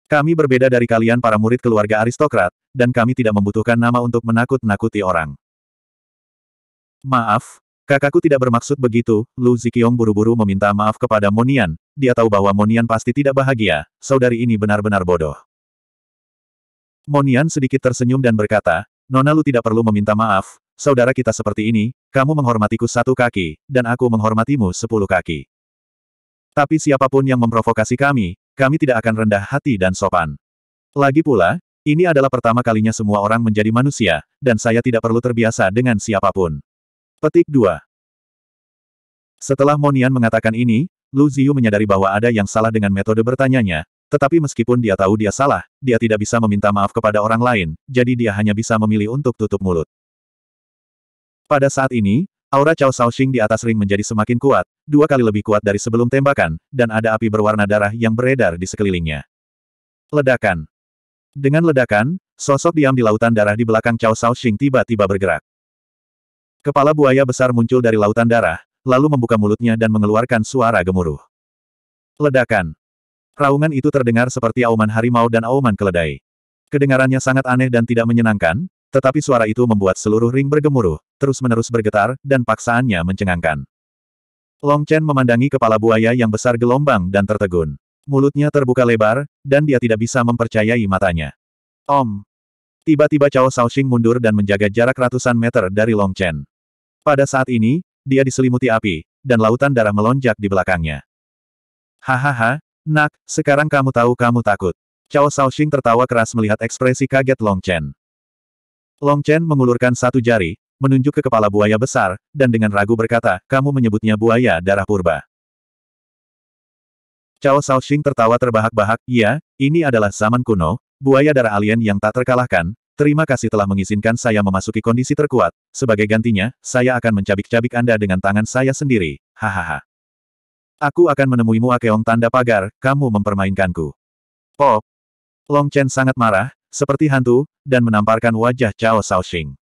Kami berbeda dari kalian para murid keluarga aristokrat, dan kami tidak membutuhkan nama untuk menakut-nakuti orang. Maaf, kakakku tidak bermaksud begitu, Lu Zikiong buru-buru meminta maaf kepada Monian, dia tahu bahwa Monian pasti tidak bahagia, saudari ini benar-benar bodoh. Monian sedikit tersenyum dan berkata, Nona Lu tidak perlu meminta maaf, saudara kita seperti ini, kamu menghormatiku satu kaki, dan aku menghormatimu sepuluh kaki. Tapi siapapun yang memprovokasi kami, kami tidak akan rendah hati dan sopan. Lagi pula, ini adalah pertama kalinya semua orang menjadi manusia, dan saya tidak perlu terbiasa dengan siapapun. Petik 2. Setelah Monian mengatakan ini, Lu Ziyu menyadari bahwa ada yang salah dengan metode bertanyanya, tetapi meskipun dia tahu dia salah, dia tidak bisa meminta maaf kepada orang lain, jadi dia hanya bisa memilih untuk tutup mulut. Pada saat ini, aura Cao Shaoxing di atas ring menjadi semakin kuat, dua kali lebih kuat dari sebelum tembakan, dan ada api berwarna darah yang beredar di sekelilingnya. Ledakan. Dengan ledakan, sosok diam di lautan darah di belakang Cao Shaoxing tiba-tiba bergerak. Kepala buaya besar muncul dari lautan darah, lalu membuka mulutnya dan mengeluarkan suara gemuruh. Ledakan. Raungan itu terdengar seperti auman harimau dan auman keledai. Kedengarannya sangat aneh dan tidak menyenangkan, tetapi suara itu membuat seluruh ring bergemuruh, terus-menerus bergetar, dan paksaannya mencengangkan. Long Chen memandangi kepala buaya yang besar gelombang dan tertegun. Mulutnya terbuka lebar, dan dia tidak bisa mempercayai matanya. Om! Tiba-tiba Cao Shaoxing mundur dan menjaga jarak ratusan meter dari Long Chen. Pada saat ini, dia diselimuti api, dan lautan darah melonjak di belakangnya. Hahaha, nak, sekarang kamu tahu kamu takut. Cao Shaoxing tertawa keras melihat ekspresi kaget Long Chen. Long Chen mengulurkan satu jari, menunjuk ke kepala buaya besar, dan dengan ragu berkata, kamu menyebutnya buaya darah purba. Cao Shaoxing tertawa terbahak-bahak, ya, ini adalah zaman kuno, buaya darah alien yang tak terkalahkan, Terima kasih telah mengizinkan saya memasuki kondisi terkuat. Sebagai gantinya, saya akan mencabik-cabik Anda dengan tangan saya sendiri. Hahaha. Aku akan menemuimu Akeong tanda pagar, kamu mempermainkanku. Pop. Long Chen sangat marah, seperti hantu, dan menamparkan wajah Cao Shaoxing.